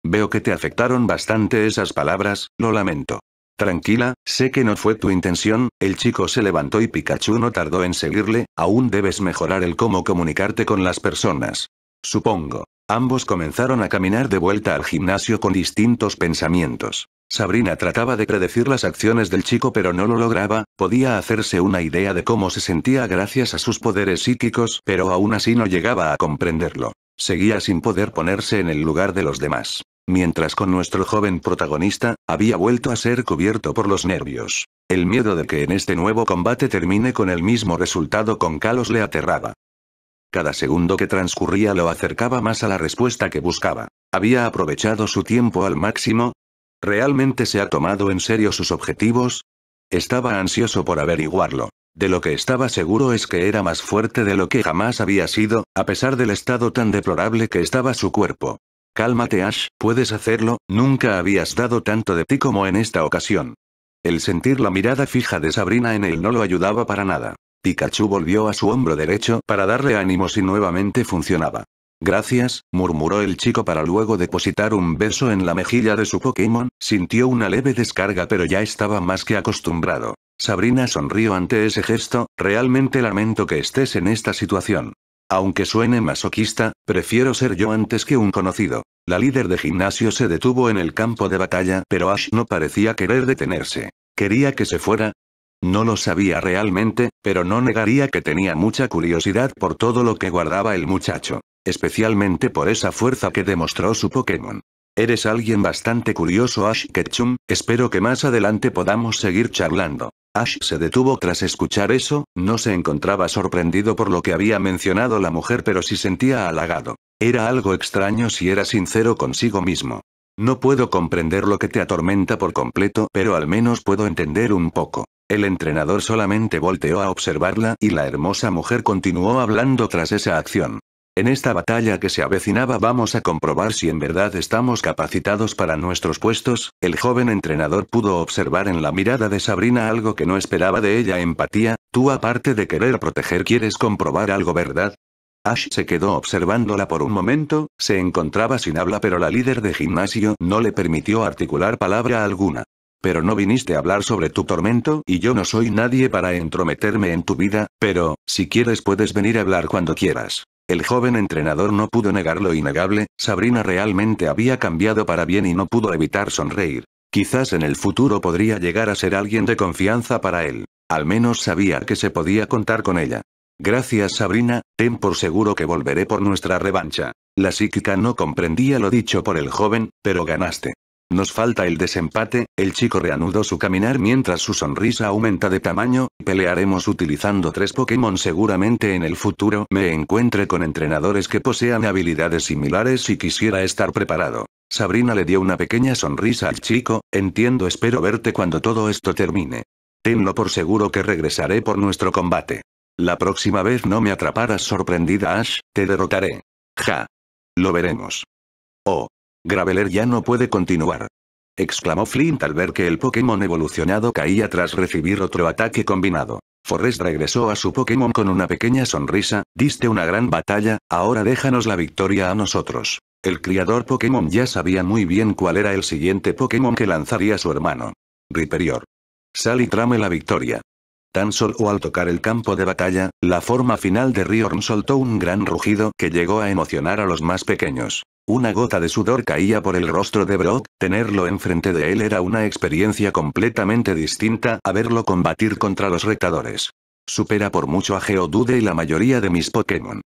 Veo que te afectaron bastante esas palabras, lo lamento. Tranquila, sé que no fue tu intención, el chico se levantó y Pikachu no tardó en seguirle, aún debes mejorar el cómo comunicarte con las personas. Supongo. Ambos comenzaron a caminar de vuelta al gimnasio con distintos pensamientos. Sabrina trataba de predecir las acciones del chico pero no lo lograba, podía hacerse una idea de cómo se sentía gracias a sus poderes psíquicos pero aún así no llegaba a comprenderlo. Seguía sin poder ponerse en el lugar de los demás mientras con nuestro joven protagonista, había vuelto a ser cubierto por los nervios. El miedo de que en este nuevo combate termine con el mismo resultado con Kalos le aterraba. Cada segundo que transcurría lo acercaba más a la respuesta que buscaba. ¿Había aprovechado su tiempo al máximo? ¿Realmente se ha tomado en serio sus objetivos? Estaba ansioso por averiguarlo. De lo que estaba seguro es que era más fuerte de lo que jamás había sido, a pesar del estado tan deplorable que estaba su cuerpo. Cálmate Ash, puedes hacerlo, nunca habías dado tanto de ti como en esta ocasión. El sentir la mirada fija de Sabrina en él no lo ayudaba para nada. Pikachu volvió a su hombro derecho para darle ánimos y nuevamente funcionaba. Gracias, murmuró el chico para luego depositar un beso en la mejilla de su Pokémon, sintió una leve descarga pero ya estaba más que acostumbrado. Sabrina sonrió ante ese gesto, realmente lamento que estés en esta situación. Aunque suene masoquista, prefiero ser yo antes que un conocido. La líder de gimnasio se detuvo en el campo de batalla, pero Ash no parecía querer detenerse. ¿Quería que se fuera? No lo sabía realmente, pero no negaría que tenía mucha curiosidad por todo lo que guardaba el muchacho. Especialmente por esa fuerza que demostró su Pokémon. Eres alguien bastante curioso Ash Ketchum, espero que más adelante podamos seguir charlando. Ash se detuvo tras escuchar eso, no se encontraba sorprendido por lo que había mencionado la mujer pero sí sentía halagado. Era algo extraño si era sincero consigo mismo. No puedo comprender lo que te atormenta por completo pero al menos puedo entender un poco. El entrenador solamente volteó a observarla y la hermosa mujer continuó hablando tras esa acción. En esta batalla que se avecinaba vamos a comprobar si en verdad estamos capacitados para nuestros puestos, el joven entrenador pudo observar en la mirada de Sabrina algo que no esperaba de ella empatía, tú aparte de querer proteger quieres comprobar algo verdad. Ash se quedó observándola por un momento, se encontraba sin habla pero la líder de gimnasio no le permitió articular palabra alguna. Pero no viniste a hablar sobre tu tormento y yo no soy nadie para entrometerme en tu vida, pero, si quieres puedes venir a hablar cuando quieras. El joven entrenador no pudo negar lo innegable, Sabrina realmente había cambiado para bien y no pudo evitar sonreír. Quizás en el futuro podría llegar a ser alguien de confianza para él. Al menos sabía que se podía contar con ella. Gracias Sabrina, ten por seguro que volveré por nuestra revancha. La psíquica no comprendía lo dicho por el joven, pero ganaste. Nos falta el desempate, el chico reanudó su caminar mientras su sonrisa aumenta de tamaño, pelearemos utilizando tres Pokémon seguramente en el futuro me encuentre con entrenadores que posean habilidades similares y quisiera estar preparado. Sabrina le dio una pequeña sonrisa al chico, entiendo espero verte cuando todo esto termine. Tenlo por seguro que regresaré por nuestro combate. La próxima vez no me atraparás sorprendida Ash, te derrotaré. Ja. Lo veremos. Oh. Graveler ya no puede continuar. Exclamó Flint al ver que el Pokémon evolucionado caía tras recibir otro ataque combinado. Forrest regresó a su Pokémon con una pequeña sonrisa, diste una gran batalla, ahora déjanos la victoria a nosotros. El criador Pokémon ya sabía muy bien cuál era el siguiente Pokémon que lanzaría su hermano. Riperior. Sal y trame la victoria. Tan solo al tocar el campo de batalla, la forma final de Riorn soltó un gran rugido que llegó a emocionar a los más pequeños. Una gota de sudor caía por el rostro de Brock, tenerlo enfrente de él era una experiencia completamente distinta a verlo combatir contra los retadores. Supera por mucho a Geodude y la mayoría de mis Pokémon.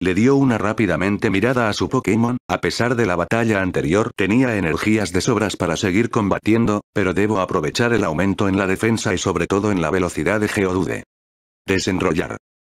Le dio una rápidamente mirada a su Pokémon, a pesar de la batalla anterior tenía energías de sobras para seguir combatiendo, pero debo aprovechar el aumento en la defensa y sobre todo en la velocidad de Geodude. Desenrollar.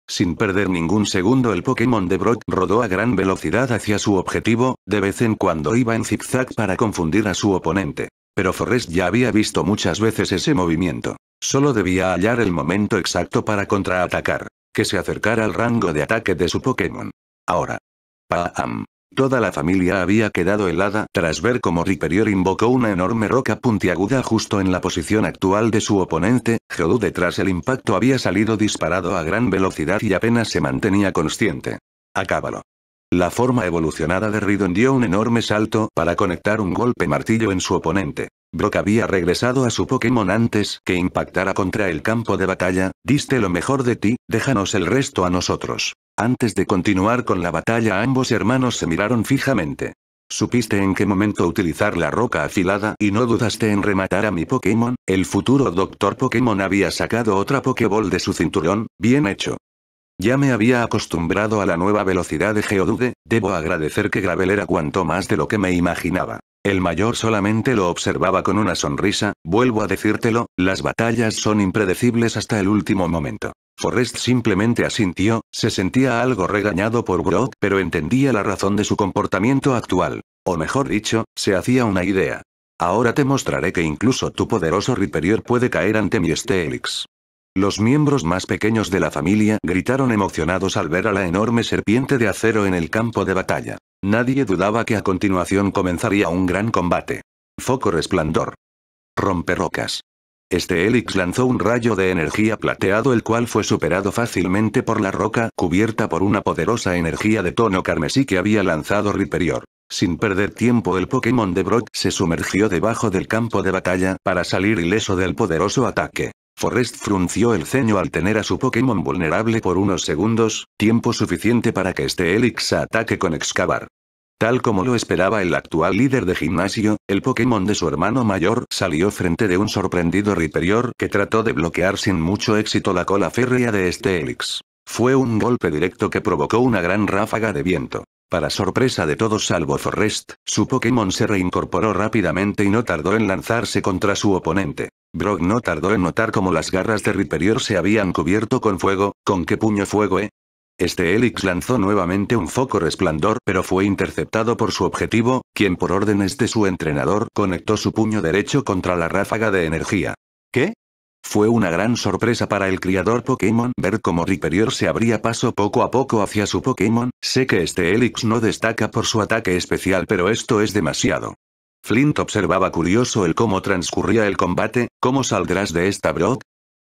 Sin perder ningún segundo el Pokémon de Brock rodó a gran velocidad hacia su objetivo, de vez en cuando iba en zigzag para confundir a su oponente. Pero Forrest ya había visto muchas veces ese movimiento. Solo debía hallar el momento exacto para contraatacar, que se acercara al rango de ataque de su Pokémon. Ahora. Paam. Toda la familia había quedado helada tras ver cómo Riperior invocó una enorme roca puntiaguda justo en la posición actual de su oponente, Geodude tras el impacto había salido disparado a gran velocidad y apenas se mantenía consciente. Acábalo. La forma evolucionada de Ridon dio un enorme salto para conectar un golpe martillo en su oponente. Brock había regresado a su Pokémon antes que impactara contra el campo de batalla, diste lo mejor de ti, déjanos el resto a nosotros. Antes de continuar con la batalla ambos hermanos se miraron fijamente. Supiste en qué momento utilizar la roca afilada y no dudaste en rematar a mi Pokémon, el futuro Doctor Pokémon había sacado otra Pokéball de su cinturón, bien hecho. Ya me había acostumbrado a la nueva velocidad de Geodude, debo agradecer que Gravel era cuanto más de lo que me imaginaba. El mayor solamente lo observaba con una sonrisa, vuelvo a decírtelo, las batallas son impredecibles hasta el último momento. Forrest simplemente asintió, se sentía algo regañado por Brock, pero entendía la razón de su comportamiento actual. O mejor dicho, se hacía una idea. Ahora te mostraré que incluso tu poderoso Riperior puede caer ante mi Stelix. Los miembros más pequeños de la familia gritaron emocionados al ver a la enorme serpiente de acero en el campo de batalla. Nadie dudaba que a continuación comenzaría un gran combate. Foco resplandor. rocas. Este Helix lanzó un rayo de energía plateado el cual fue superado fácilmente por la roca cubierta por una poderosa energía de tono carmesí que había lanzado Riperior. Sin perder tiempo el Pokémon de Brock se sumergió debajo del campo de batalla para salir ileso del poderoso ataque. Forrest frunció el ceño al tener a su Pokémon vulnerable por unos segundos, tiempo suficiente para que este Helix ataque con excavar. Tal como lo esperaba el actual líder de gimnasio, el Pokémon de su hermano mayor salió frente de un sorprendido Riperior que trató de bloquear sin mucho éxito la cola férrea de este Helix. Fue un golpe directo que provocó una gran ráfaga de viento. Para sorpresa de todos salvo Forrest, su Pokémon se reincorporó rápidamente y no tardó en lanzarse contra su oponente. Brock no tardó en notar cómo las garras de Ripperior se habían cubierto con fuego, ¿con qué puño fuego, eh? Este Helix lanzó nuevamente un foco resplandor pero fue interceptado por su objetivo, quien por órdenes de su entrenador conectó su puño derecho contra la ráfaga de energía. ¿Qué? Fue una gran sorpresa para el criador Pokémon ver cómo Riperior se abría paso poco a poco hacia su Pokémon, sé que este Helix no destaca por su ataque especial pero esto es demasiado. Flint observaba curioso el cómo transcurría el combate, ¿cómo saldrás de esta Brock?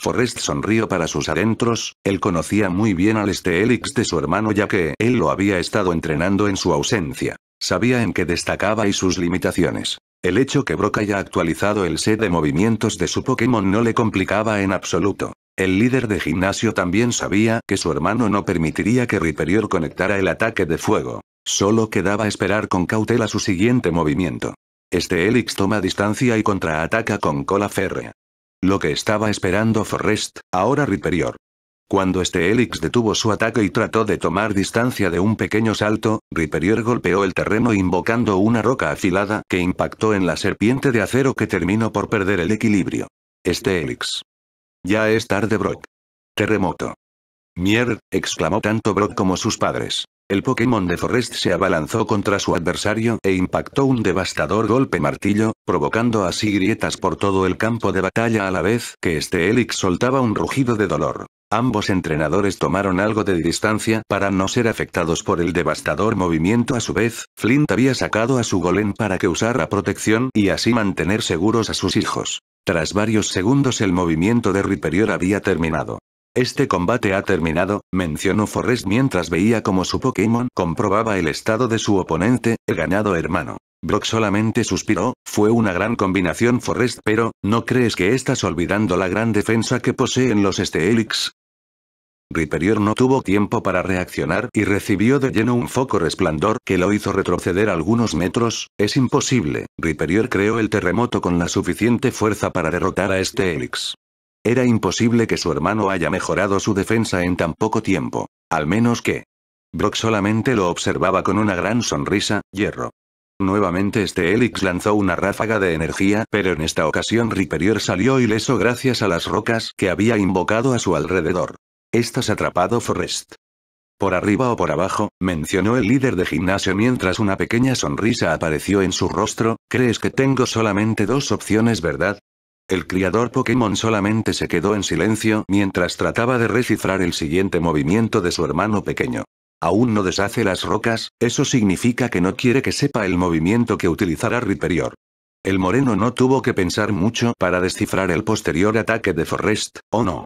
Forrest sonrió para sus adentros, él conocía muy bien al este Helix de su hermano ya que él lo había estado entrenando en su ausencia. Sabía en qué destacaba y sus limitaciones. El hecho que Brock haya actualizado el set de movimientos de su Pokémon no le complicaba en absoluto. El líder de gimnasio también sabía que su hermano no permitiría que Riperior conectara el ataque de fuego. Solo quedaba esperar con cautela su siguiente movimiento. Este Helix toma distancia y contraataca con cola férrea. Lo que estaba esperando Forrest, ahora Riperior, cuando este Helix detuvo su ataque y trató de tomar distancia de un pequeño salto, Ripperier golpeó el terreno invocando una roca afilada que impactó en la serpiente de acero que terminó por perder el equilibrio. Este Helix. Ya es tarde Brock. Terremoto. Mierd, exclamó tanto Brock como sus padres. El Pokémon de Forrest se abalanzó contra su adversario e impactó un devastador golpe martillo, provocando así grietas por todo el campo de batalla a la vez que este Helix soltaba un rugido de dolor. Ambos entrenadores tomaron algo de distancia para no ser afectados por el devastador movimiento. A su vez, Flint había sacado a su golem para que usara protección y así mantener seguros a sus hijos. Tras varios segundos el movimiento de Ripperior había terminado. Este combate ha terminado, mencionó Forrest mientras veía cómo su Pokémon comprobaba el estado de su oponente, el ganado hermano. Brock solamente suspiró, fue una gran combinación Forrest pero, ¿no crees que estás olvidando la gran defensa que poseen los Steelix? Ripperior no tuvo tiempo para reaccionar y recibió de lleno un foco resplandor que lo hizo retroceder algunos metros, es imposible, Ripperior creó el terremoto con la suficiente fuerza para derrotar a este helix. Era imposible que su hermano haya mejorado su defensa en tan poco tiempo, al menos que... Brock solamente lo observaba con una gran sonrisa, hierro. Nuevamente este Helix lanzó una ráfaga de energía, pero en esta ocasión Ripperior salió ileso gracias a las rocas que había invocado a su alrededor. Estás atrapado, Forrest. Por arriba o por abajo, mencionó el líder de gimnasio mientras una pequeña sonrisa apareció en su rostro, ¿crees que tengo solamente dos opciones, verdad? El criador Pokémon solamente se quedó en silencio mientras trataba de recifrar el siguiente movimiento de su hermano pequeño. Aún no deshace las rocas, eso significa que no quiere que sepa el movimiento que utilizará Riperior. El moreno no tuvo que pensar mucho para descifrar el posterior ataque de Forrest, ¿o no?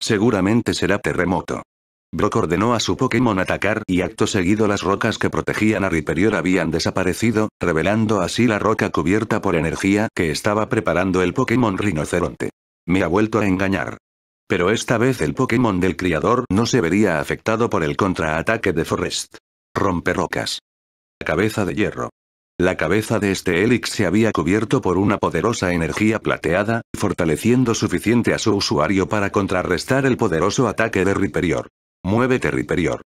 Seguramente será terremoto. Brock ordenó a su Pokémon atacar y acto seguido las rocas que protegían a Riperior habían desaparecido, revelando así la roca cubierta por energía que estaba preparando el Pokémon rinoceronte. Me ha vuelto a engañar. Pero esta vez el Pokémon del criador no se vería afectado por el contraataque de Forrest. Rompe rocas. Cabeza de hierro. La cabeza de este Helix se había cubierto por una poderosa energía plateada, fortaleciendo suficiente a su usuario para contrarrestar el poderoso ataque de Riperior. Muévete Riperior.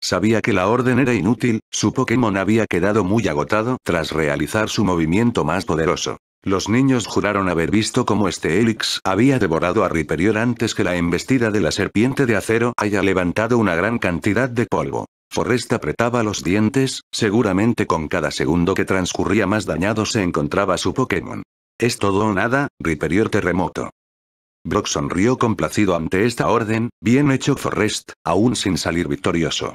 Sabía que la orden era inútil, su Pokémon había quedado muy agotado tras realizar su movimiento más poderoso. Los niños juraron haber visto cómo este Helix había devorado a Riperior antes que la embestida de la serpiente de acero haya levantado una gran cantidad de polvo. Forrest apretaba los dientes, seguramente con cada segundo que transcurría más dañado se encontraba su Pokémon. Es todo o nada, Riperior Terremoto. Brock sonrió complacido ante esta orden, bien hecho Forrest, aún sin salir victorioso.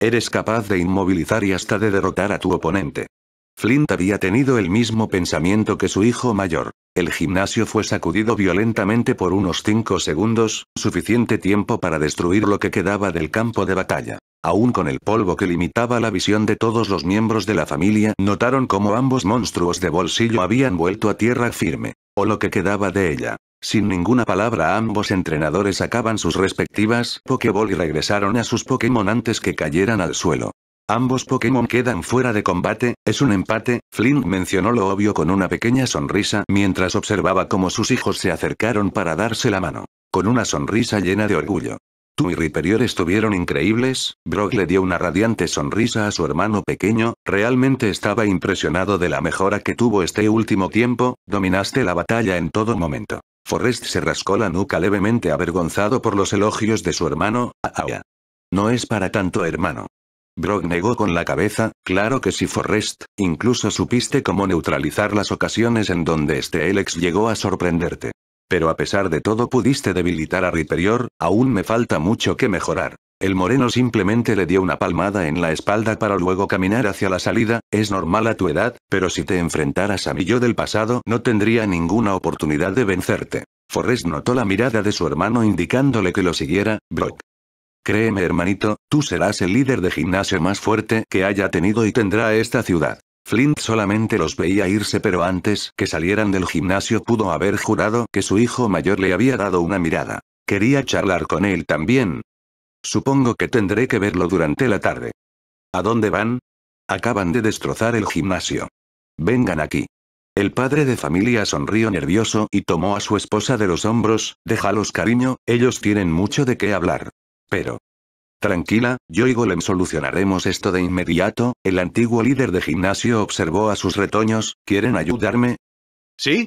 Eres capaz de inmovilizar y hasta de derrotar a tu oponente. Flint había tenido el mismo pensamiento que su hijo mayor. El gimnasio fue sacudido violentamente por unos 5 segundos, suficiente tiempo para destruir lo que quedaba del campo de batalla. Aún con el polvo que limitaba la visión de todos los miembros de la familia, notaron cómo ambos monstruos de bolsillo habían vuelto a tierra firme, o lo que quedaba de ella. Sin ninguna palabra ambos entrenadores sacaban sus respectivas Pokéball y regresaron a sus Pokémon antes que cayeran al suelo. Ambos Pokémon quedan fuera de combate, es un empate, Flynn mencionó lo obvio con una pequeña sonrisa mientras observaba cómo sus hijos se acercaron para darse la mano. Con una sonrisa llena de orgullo. Tú y Riperior estuvieron increíbles, Brock le dio una radiante sonrisa a su hermano pequeño, realmente estaba impresionado de la mejora que tuvo este último tiempo, dominaste la batalla en todo momento. Forrest se rascó la nuca levemente avergonzado por los elogios de su hermano, Aya. No es para tanto hermano. Brock negó con la cabeza, claro que sí Forrest, incluso supiste cómo neutralizar las ocasiones en donde este Alex llegó a sorprenderte. Pero a pesar de todo pudiste debilitar a Ripperior, aún me falta mucho que mejorar. El moreno simplemente le dio una palmada en la espalda para luego caminar hacia la salida, es normal a tu edad, pero si te enfrentaras a mí yo del pasado no tendría ninguna oportunidad de vencerte. Forrest notó la mirada de su hermano indicándole que lo siguiera, Brock. Créeme hermanito, tú serás el líder de gimnasio más fuerte que haya tenido y tendrá esta ciudad. Flint solamente los veía irse pero antes que salieran del gimnasio pudo haber jurado que su hijo mayor le había dado una mirada. Quería charlar con él también. Supongo que tendré que verlo durante la tarde. ¿A dónde van? Acaban de destrozar el gimnasio. Vengan aquí. El padre de familia sonrió nervioso y tomó a su esposa de los hombros, déjalos cariño, ellos tienen mucho de qué hablar. Pero... Tranquila, yo y Golem solucionaremos esto de inmediato, el antiguo líder de gimnasio observó a sus retoños, ¿quieren ayudarme? ¿Sí?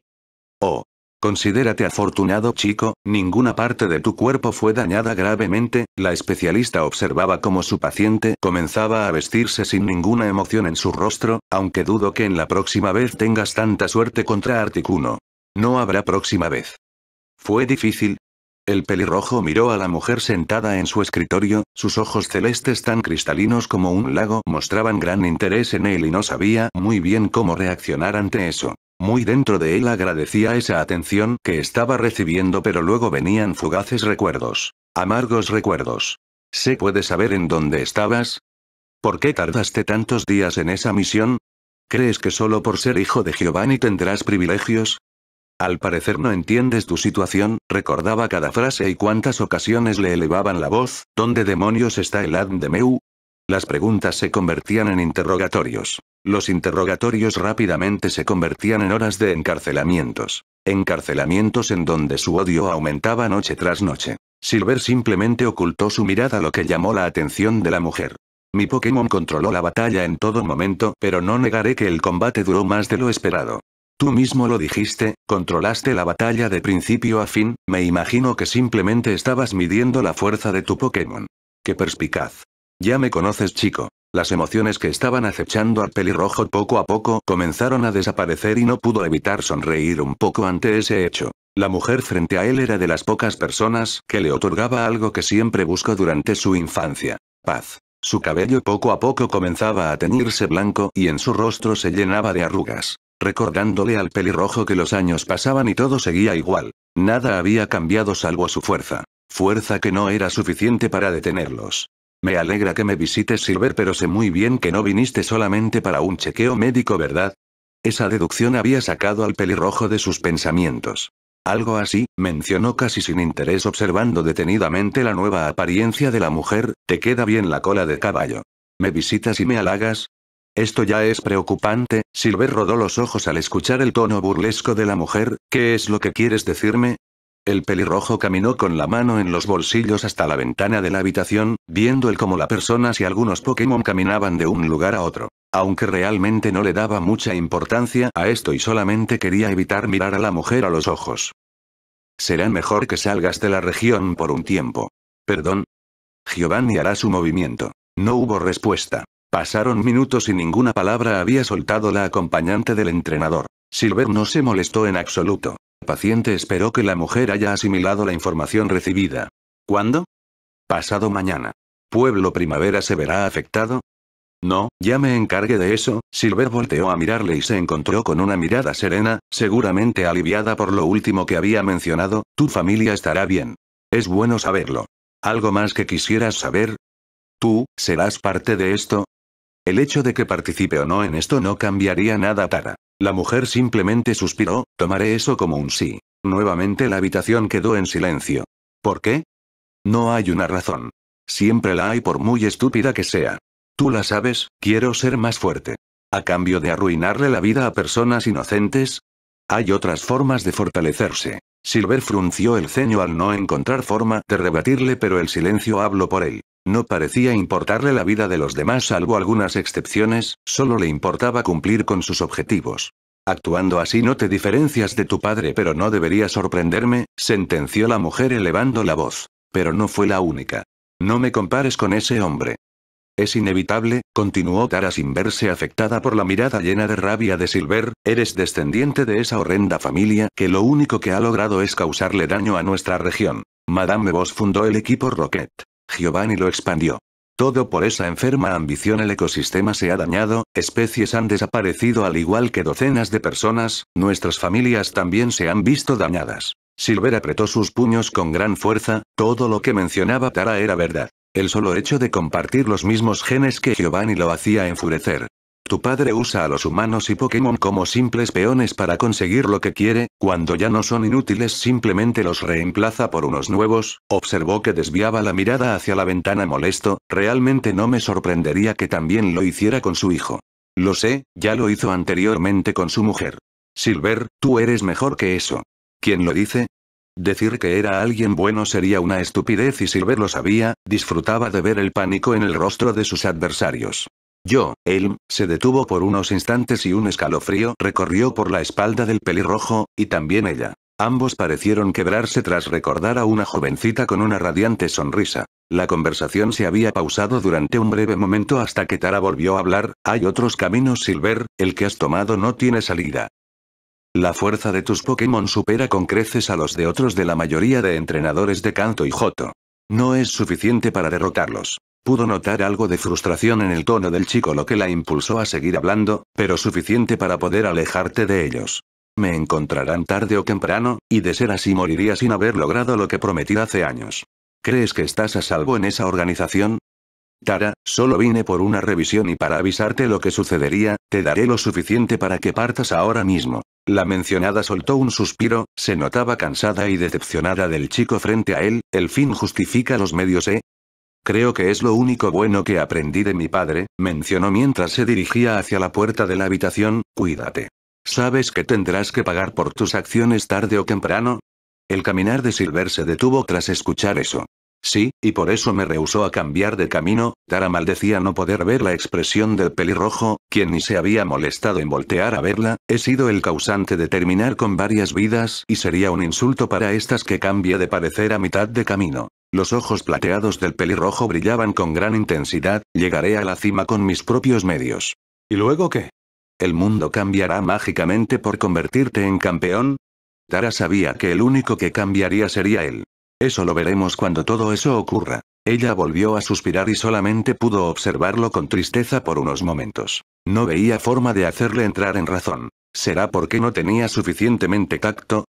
Oh. Considérate afortunado chico, ninguna parte de tu cuerpo fue dañada gravemente, la especialista observaba cómo su paciente comenzaba a vestirse sin ninguna emoción en su rostro, aunque dudo que en la próxima vez tengas tanta suerte contra Articuno. No habrá próxima vez. Fue difícil, el pelirrojo miró a la mujer sentada en su escritorio, sus ojos celestes tan cristalinos como un lago mostraban gran interés en él y no sabía muy bien cómo reaccionar ante eso. Muy dentro de él agradecía esa atención que estaba recibiendo pero luego venían fugaces recuerdos. Amargos recuerdos. ¿Se puede saber en dónde estabas? ¿Por qué tardaste tantos días en esa misión? ¿Crees que solo por ser hijo de Giovanni tendrás privilegios? Al parecer no entiendes tu situación, recordaba cada frase y cuántas ocasiones le elevaban la voz, ¿dónde demonios está el Adam de Meu? Las preguntas se convertían en interrogatorios. Los interrogatorios rápidamente se convertían en horas de encarcelamientos. Encarcelamientos en donde su odio aumentaba noche tras noche. Silver simplemente ocultó su mirada lo que llamó la atención de la mujer. Mi Pokémon controló la batalla en todo momento, pero no negaré que el combate duró más de lo esperado. Tú mismo lo dijiste, controlaste la batalla de principio a fin, me imagino que simplemente estabas midiendo la fuerza de tu Pokémon. Qué perspicaz. Ya me conoces chico. Las emociones que estaban acechando al pelirrojo poco a poco comenzaron a desaparecer y no pudo evitar sonreír un poco ante ese hecho. La mujer frente a él era de las pocas personas que le otorgaba algo que siempre buscó durante su infancia. Paz. Su cabello poco a poco comenzaba a teñirse blanco y en su rostro se llenaba de arrugas recordándole al pelirrojo que los años pasaban y todo seguía igual. Nada había cambiado salvo su fuerza. Fuerza que no era suficiente para detenerlos. Me alegra que me visites Silver pero sé muy bien que no viniste solamente para un chequeo médico ¿verdad? Esa deducción había sacado al pelirrojo de sus pensamientos. Algo así, mencionó casi sin interés observando detenidamente la nueva apariencia de la mujer, te queda bien la cola de caballo. Me visitas y me halagas, esto ya es preocupante, Silver rodó los ojos al escuchar el tono burlesco de la mujer, ¿qué es lo que quieres decirme? El pelirrojo caminó con la mano en los bolsillos hasta la ventana de la habitación, viendo el cómo la persona y algunos Pokémon caminaban de un lugar a otro. Aunque realmente no le daba mucha importancia a esto y solamente quería evitar mirar a la mujer a los ojos. Será mejor que salgas de la región por un tiempo. Perdón. Giovanni hará su movimiento. No hubo respuesta. Pasaron minutos y ninguna palabra había soltado la acompañante del entrenador. Silver no se molestó en absoluto. El paciente esperó que la mujer haya asimilado la información recibida. ¿Cuándo? Pasado mañana. ¿Pueblo Primavera se verá afectado? No, ya me encargué de eso. Silver volteó a mirarle y se encontró con una mirada serena, seguramente aliviada por lo último que había mencionado, tu familia estará bien. Es bueno saberlo. ¿Algo más que quisieras saber? Tú, serás parte de esto, el hecho de que participe o no en esto no cambiaría nada Tara. La mujer simplemente suspiró, tomaré eso como un sí. Nuevamente la habitación quedó en silencio. ¿Por qué? No hay una razón. Siempre la hay por muy estúpida que sea. Tú la sabes, quiero ser más fuerte. A cambio de arruinarle la vida a personas inocentes. Hay otras formas de fortalecerse. Silver frunció el ceño al no encontrar forma de rebatirle pero el silencio habló por él. No parecía importarle la vida de los demás salvo algunas excepciones, solo le importaba cumplir con sus objetivos. Actuando así no te diferencias de tu padre pero no debería sorprenderme, sentenció la mujer elevando la voz. Pero no fue la única. No me compares con ese hombre. Es inevitable, continuó Tara sin verse afectada por la mirada llena de rabia de Silver, eres descendiente de esa horrenda familia que lo único que ha logrado es causarle daño a nuestra región. Madame Vos fundó el equipo Rocket. Giovanni lo expandió. Todo por esa enferma ambición el ecosistema se ha dañado, especies han desaparecido al igual que docenas de personas, nuestras familias también se han visto dañadas. Silver apretó sus puños con gran fuerza, todo lo que mencionaba Tara era verdad. El solo hecho de compartir los mismos genes que Giovanni lo hacía enfurecer. Tu padre usa a los humanos y Pokémon como simples peones para conseguir lo que quiere, cuando ya no son inútiles simplemente los reemplaza por unos nuevos, observó que desviaba la mirada hacia la ventana molesto, realmente no me sorprendería que también lo hiciera con su hijo. Lo sé, ya lo hizo anteriormente con su mujer. Silver, tú eres mejor que eso. ¿Quién lo dice? Decir que era alguien bueno sería una estupidez y Silver lo sabía, disfrutaba de ver el pánico en el rostro de sus adversarios. Yo, Elm, se detuvo por unos instantes y un escalofrío recorrió por la espalda del pelirrojo, y también ella. Ambos parecieron quebrarse tras recordar a una jovencita con una radiante sonrisa. La conversación se había pausado durante un breve momento hasta que Tara volvió a hablar, hay otros caminos Silver, el que has tomado no tiene salida. La fuerza de tus Pokémon supera con creces a los de otros de la mayoría de entrenadores de Kanto y Joto. No es suficiente para derrotarlos. Pudo notar algo de frustración en el tono del chico lo que la impulsó a seguir hablando, pero suficiente para poder alejarte de ellos. Me encontrarán tarde o temprano, y de ser así moriría sin haber logrado lo que prometí hace años. ¿Crees que estás a salvo en esa organización? Tara, solo vine por una revisión y para avisarte lo que sucedería, te daré lo suficiente para que partas ahora mismo. La mencionada soltó un suspiro, se notaba cansada y decepcionada del chico frente a él, el fin justifica los medios, ¿eh? Creo que es lo único bueno que aprendí de mi padre, mencionó mientras se dirigía hacia la puerta de la habitación, cuídate. ¿Sabes que tendrás que pagar por tus acciones tarde o temprano? El caminar de Silver se detuvo tras escuchar eso. Sí, y por eso me rehusó a cambiar de camino, Tara maldecía no poder ver la expresión del pelirrojo, quien ni se había molestado en voltear a verla, he sido el causante de terminar con varias vidas y sería un insulto para estas que cambie de parecer a mitad de camino. Los ojos plateados del pelirrojo brillaban con gran intensidad, llegaré a la cima con mis propios medios. ¿Y luego qué? ¿El mundo cambiará mágicamente por convertirte en campeón? Tara sabía que el único que cambiaría sería él. Eso lo veremos cuando todo eso ocurra. Ella volvió a suspirar y solamente pudo observarlo con tristeza por unos momentos. No veía forma de hacerle entrar en razón. ¿Será porque no tenía suficientemente tacto?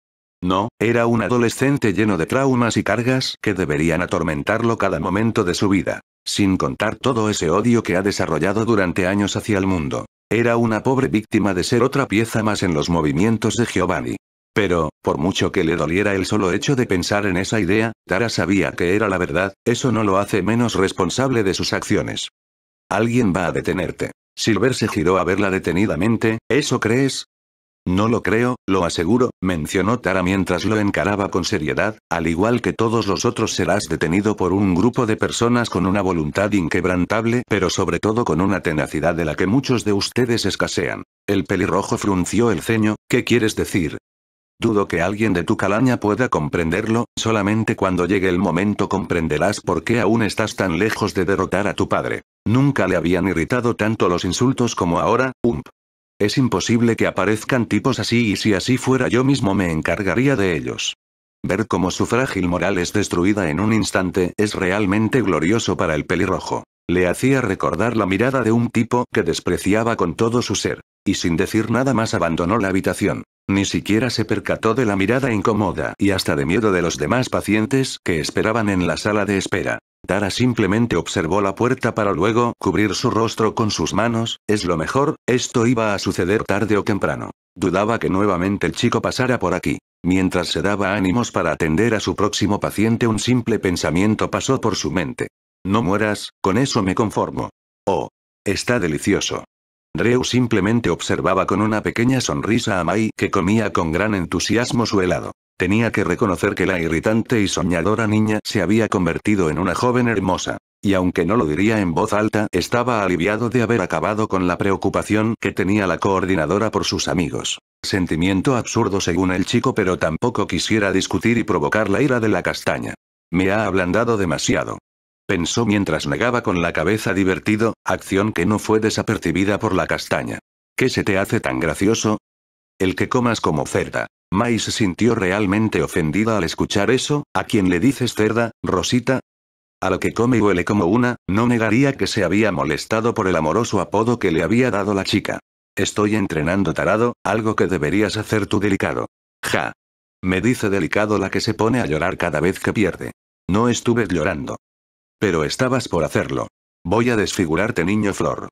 No, era un adolescente lleno de traumas y cargas que deberían atormentarlo cada momento de su vida. Sin contar todo ese odio que ha desarrollado durante años hacia el mundo. Era una pobre víctima de ser otra pieza más en los movimientos de Giovanni. Pero, por mucho que le doliera el solo hecho de pensar en esa idea, Tara sabía que era la verdad, eso no lo hace menos responsable de sus acciones. Alguien va a detenerte. Silver se giró a verla detenidamente, ¿eso crees? No lo creo, lo aseguro, mencionó Tara mientras lo encaraba con seriedad, al igual que todos los otros serás detenido por un grupo de personas con una voluntad inquebrantable pero sobre todo con una tenacidad de la que muchos de ustedes escasean. El pelirrojo frunció el ceño, ¿qué quieres decir? Dudo que alguien de tu calaña pueda comprenderlo, solamente cuando llegue el momento comprenderás por qué aún estás tan lejos de derrotar a tu padre. Nunca le habían irritado tanto los insultos como ahora, ump. Es imposible que aparezcan tipos así y si así fuera yo mismo me encargaría de ellos. Ver cómo su frágil moral es destruida en un instante es realmente glorioso para el pelirrojo. Le hacía recordar la mirada de un tipo que despreciaba con todo su ser, y sin decir nada más abandonó la habitación. Ni siquiera se percató de la mirada incómoda y hasta de miedo de los demás pacientes que esperaban en la sala de espera. Tara simplemente observó la puerta para luego cubrir su rostro con sus manos, es lo mejor, esto iba a suceder tarde o temprano. Dudaba que nuevamente el chico pasara por aquí. Mientras se daba ánimos para atender a su próximo paciente un simple pensamiento pasó por su mente. No mueras, con eso me conformo. Oh. Está delicioso. Reu simplemente observaba con una pequeña sonrisa a Mai que comía con gran entusiasmo su helado. Tenía que reconocer que la irritante y soñadora niña se había convertido en una joven hermosa. Y aunque no lo diría en voz alta, estaba aliviado de haber acabado con la preocupación que tenía la coordinadora por sus amigos. Sentimiento absurdo según el chico, pero tampoco quisiera discutir y provocar la ira de la castaña. Me ha ablandado demasiado pensó mientras negaba con la cabeza divertido, acción que no fue desapercibida por la castaña. ¿Qué se te hace tan gracioso? El que comas como cerda. Mai se sintió realmente ofendida al escuchar eso, ¿a quien le dices cerda, Rosita? A lo que come y huele como una, no negaría que se había molestado por el amoroso apodo que le había dado la chica. Estoy entrenando tarado, algo que deberías hacer tú delicado. Ja. Me dice delicado la que se pone a llorar cada vez que pierde. No estuve llorando. Pero estabas por hacerlo. Voy a desfigurarte niño flor.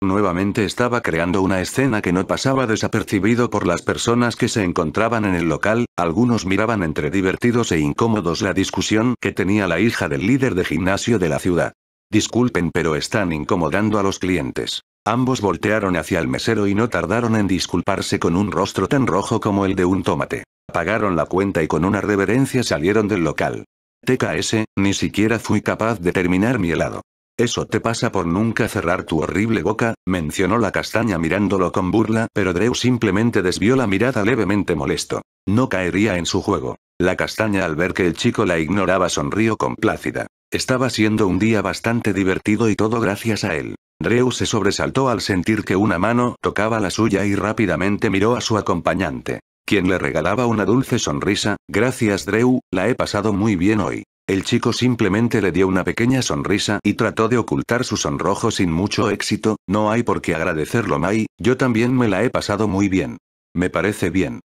Nuevamente estaba creando una escena que no pasaba desapercibido por las personas que se encontraban en el local, algunos miraban entre divertidos e incómodos la discusión que tenía la hija del líder de gimnasio de la ciudad. Disculpen pero están incomodando a los clientes. Ambos voltearon hacia el mesero y no tardaron en disculparse con un rostro tan rojo como el de un tomate Pagaron la cuenta y con una reverencia salieron del local. TKS, ni siquiera fui capaz de terminar mi helado. Eso te pasa por nunca cerrar tu horrible boca, mencionó la castaña mirándolo con burla, pero Drew simplemente desvió la mirada levemente molesto. No caería en su juego. La castaña al ver que el chico la ignoraba sonrió plácida. Estaba siendo un día bastante divertido y todo gracias a él. Drew se sobresaltó al sentir que una mano tocaba la suya y rápidamente miró a su acompañante, quien le regalaba una dulce sonrisa, gracias Drew, la he pasado muy bien hoy. El chico simplemente le dio una pequeña sonrisa y trató de ocultar su sonrojo sin mucho éxito, no hay por qué agradecerlo Mai, yo también me la he pasado muy bien. Me parece bien.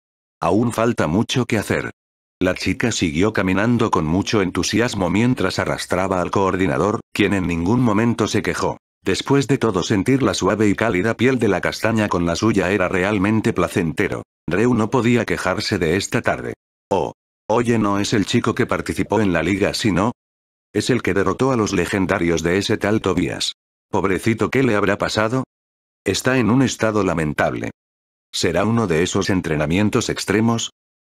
Aún falta mucho que hacer. La chica siguió caminando con mucho entusiasmo mientras arrastraba al coordinador, quien en ningún momento se quejó. Después de todo sentir la suave y cálida piel de la castaña con la suya era realmente placentero. Reu no podía quejarse de esta tarde. Oh, Oye, no es el chico que participó en la liga, sino. Es el que derrotó a los legendarios de ese tal Tobias. Pobrecito, ¿qué le habrá pasado? Está en un estado lamentable. ¿Será uno de esos entrenamientos extremos?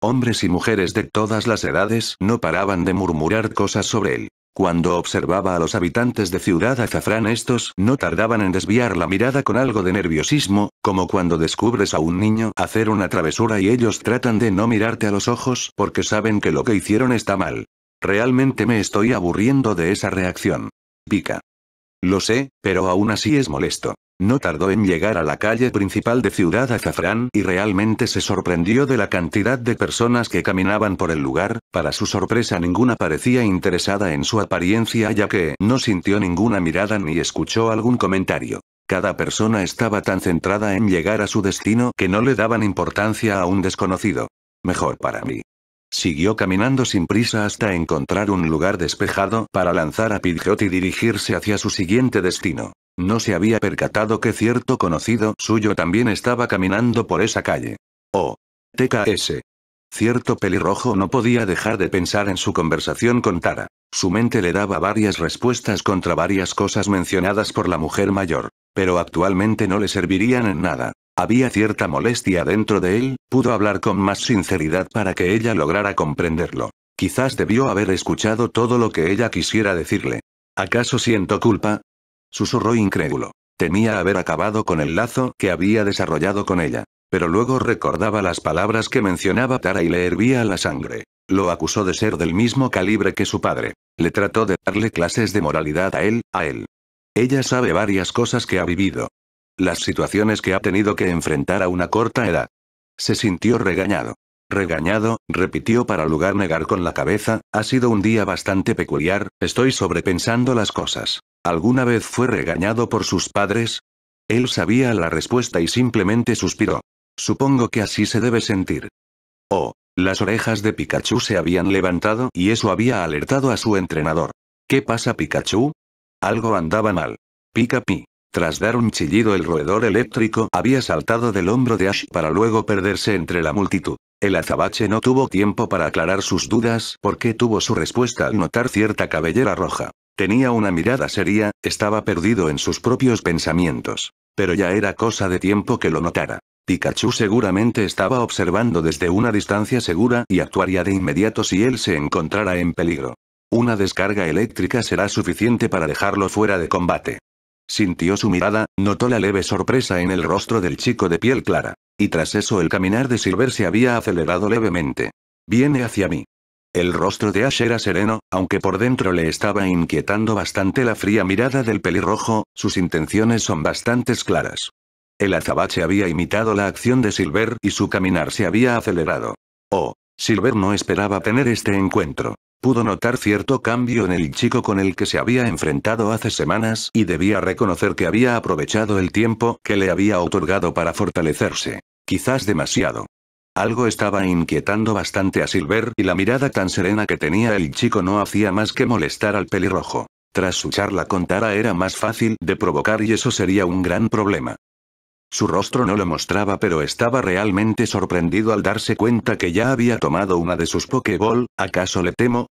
Hombres y mujeres de todas las edades no paraban de murmurar cosas sobre él. Cuando observaba a los habitantes de Ciudad Azafrán estos no tardaban en desviar la mirada con algo de nerviosismo, como cuando descubres a un niño hacer una travesura y ellos tratan de no mirarte a los ojos porque saben que lo que hicieron está mal. Realmente me estoy aburriendo de esa reacción. Pica. Lo sé, pero aún así es molesto. No tardó en llegar a la calle principal de Ciudad Azafrán y realmente se sorprendió de la cantidad de personas que caminaban por el lugar, para su sorpresa ninguna parecía interesada en su apariencia ya que no sintió ninguna mirada ni escuchó algún comentario. Cada persona estaba tan centrada en llegar a su destino que no le daban importancia a un desconocido. Mejor para mí. Siguió caminando sin prisa hasta encontrar un lugar despejado para lanzar a Pidgeot y dirigirse hacia su siguiente destino. No se había percatado que cierto conocido suyo también estaba caminando por esa calle. Oh. TKS. Cierto pelirrojo no podía dejar de pensar en su conversación con Tara. Su mente le daba varias respuestas contra varias cosas mencionadas por la mujer mayor, pero actualmente no le servirían en nada. Había cierta molestia dentro de él, pudo hablar con más sinceridad para que ella lograra comprenderlo. Quizás debió haber escuchado todo lo que ella quisiera decirle. ¿Acaso siento culpa? Susurró incrédulo. Temía haber acabado con el lazo que había desarrollado con ella. Pero luego recordaba las palabras que mencionaba Tara y le hervía la sangre. Lo acusó de ser del mismo calibre que su padre. Le trató de darle clases de moralidad a él, a él. Ella sabe varias cosas que ha vivido, las situaciones que ha tenido que enfrentar a una corta edad. Se sintió regañado. Regañado, repitió para lugar negar con la cabeza, ha sido un día bastante peculiar, estoy sobrepensando las cosas. ¿Alguna vez fue regañado por sus padres? Él sabía la respuesta y simplemente suspiró. Supongo que así se debe sentir. Oh, las orejas de Pikachu se habían levantado y eso había alertado a su entrenador. ¿Qué pasa Pikachu? Algo andaba mal. Pika Pi. Tras dar un chillido el roedor eléctrico había saltado del hombro de Ash para luego perderse entre la multitud. El azabache no tuvo tiempo para aclarar sus dudas porque tuvo su respuesta al notar cierta cabellera roja. Tenía una mirada seria, estaba perdido en sus propios pensamientos. Pero ya era cosa de tiempo que lo notara. Pikachu seguramente estaba observando desde una distancia segura y actuaría de inmediato si él se encontrara en peligro. Una descarga eléctrica será suficiente para dejarlo fuera de combate. Sintió su mirada, notó la leve sorpresa en el rostro del chico de piel clara. Y tras eso el caminar de Silver se había acelerado levemente. Viene hacia mí. El rostro de Ash era sereno, aunque por dentro le estaba inquietando bastante la fría mirada del pelirrojo, sus intenciones son bastantes claras. El azabache había imitado la acción de Silver y su caminar se había acelerado. Oh, Silver no esperaba tener este encuentro. Pudo notar cierto cambio en el chico con el que se había enfrentado hace semanas y debía reconocer que había aprovechado el tiempo que le había otorgado para fortalecerse. Quizás demasiado. Algo estaba inquietando bastante a Silver y la mirada tan serena que tenía el chico no hacía más que molestar al pelirrojo. Tras su charla con Tara era más fácil de provocar y eso sería un gran problema. Su rostro no lo mostraba pero estaba realmente sorprendido al darse cuenta que ya había tomado una de sus pokeball, ¿acaso le temo?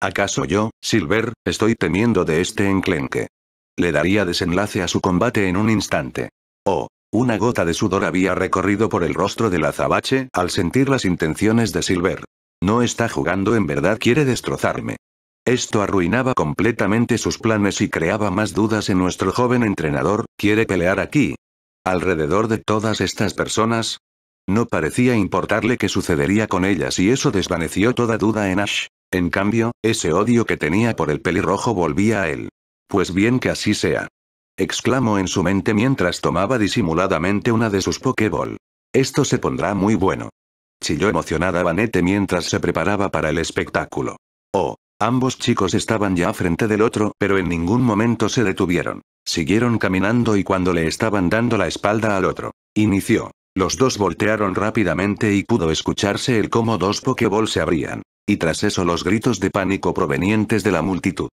¿Acaso yo, Silver, estoy temiendo de este enclenque? Le daría desenlace a su combate en un instante. Oh, una gota de sudor había recorrido por el rostro del azabache al sentir las intenciones de Silver. No está jugando en verdad quiere destrozarme. Esto arruinaba completamente sus planes y creaba más dudas en nuestro joven entrenador, ¿quiere pelear aquí? alrededor de todas estas personas? No parecía importarle qué sucedería con ellas y eso desvaneció toda duda en Ash. En cambio, ese odio que tenía por el pelirrojo volvía a él. Pues bien que así sea. Exclamó en su mente mientras tomaba disimuladamente una de sus Pokéball. Esto se pondrá muy bueno. Chilló emocionada Vanette mientras se preparaba para el espectáculo. Oh, Ambos chicos estaban ya frente del otro, pero en ningún momento se detuvieron. Siguieron caminando y cuando le estaban dando la espalda al otro, inició. Los dos voltearon rápidamente y pudo escucharse el cómo dos pokeballs se abrían. Y tras eso los gritos de pánico provenientes de la multitud.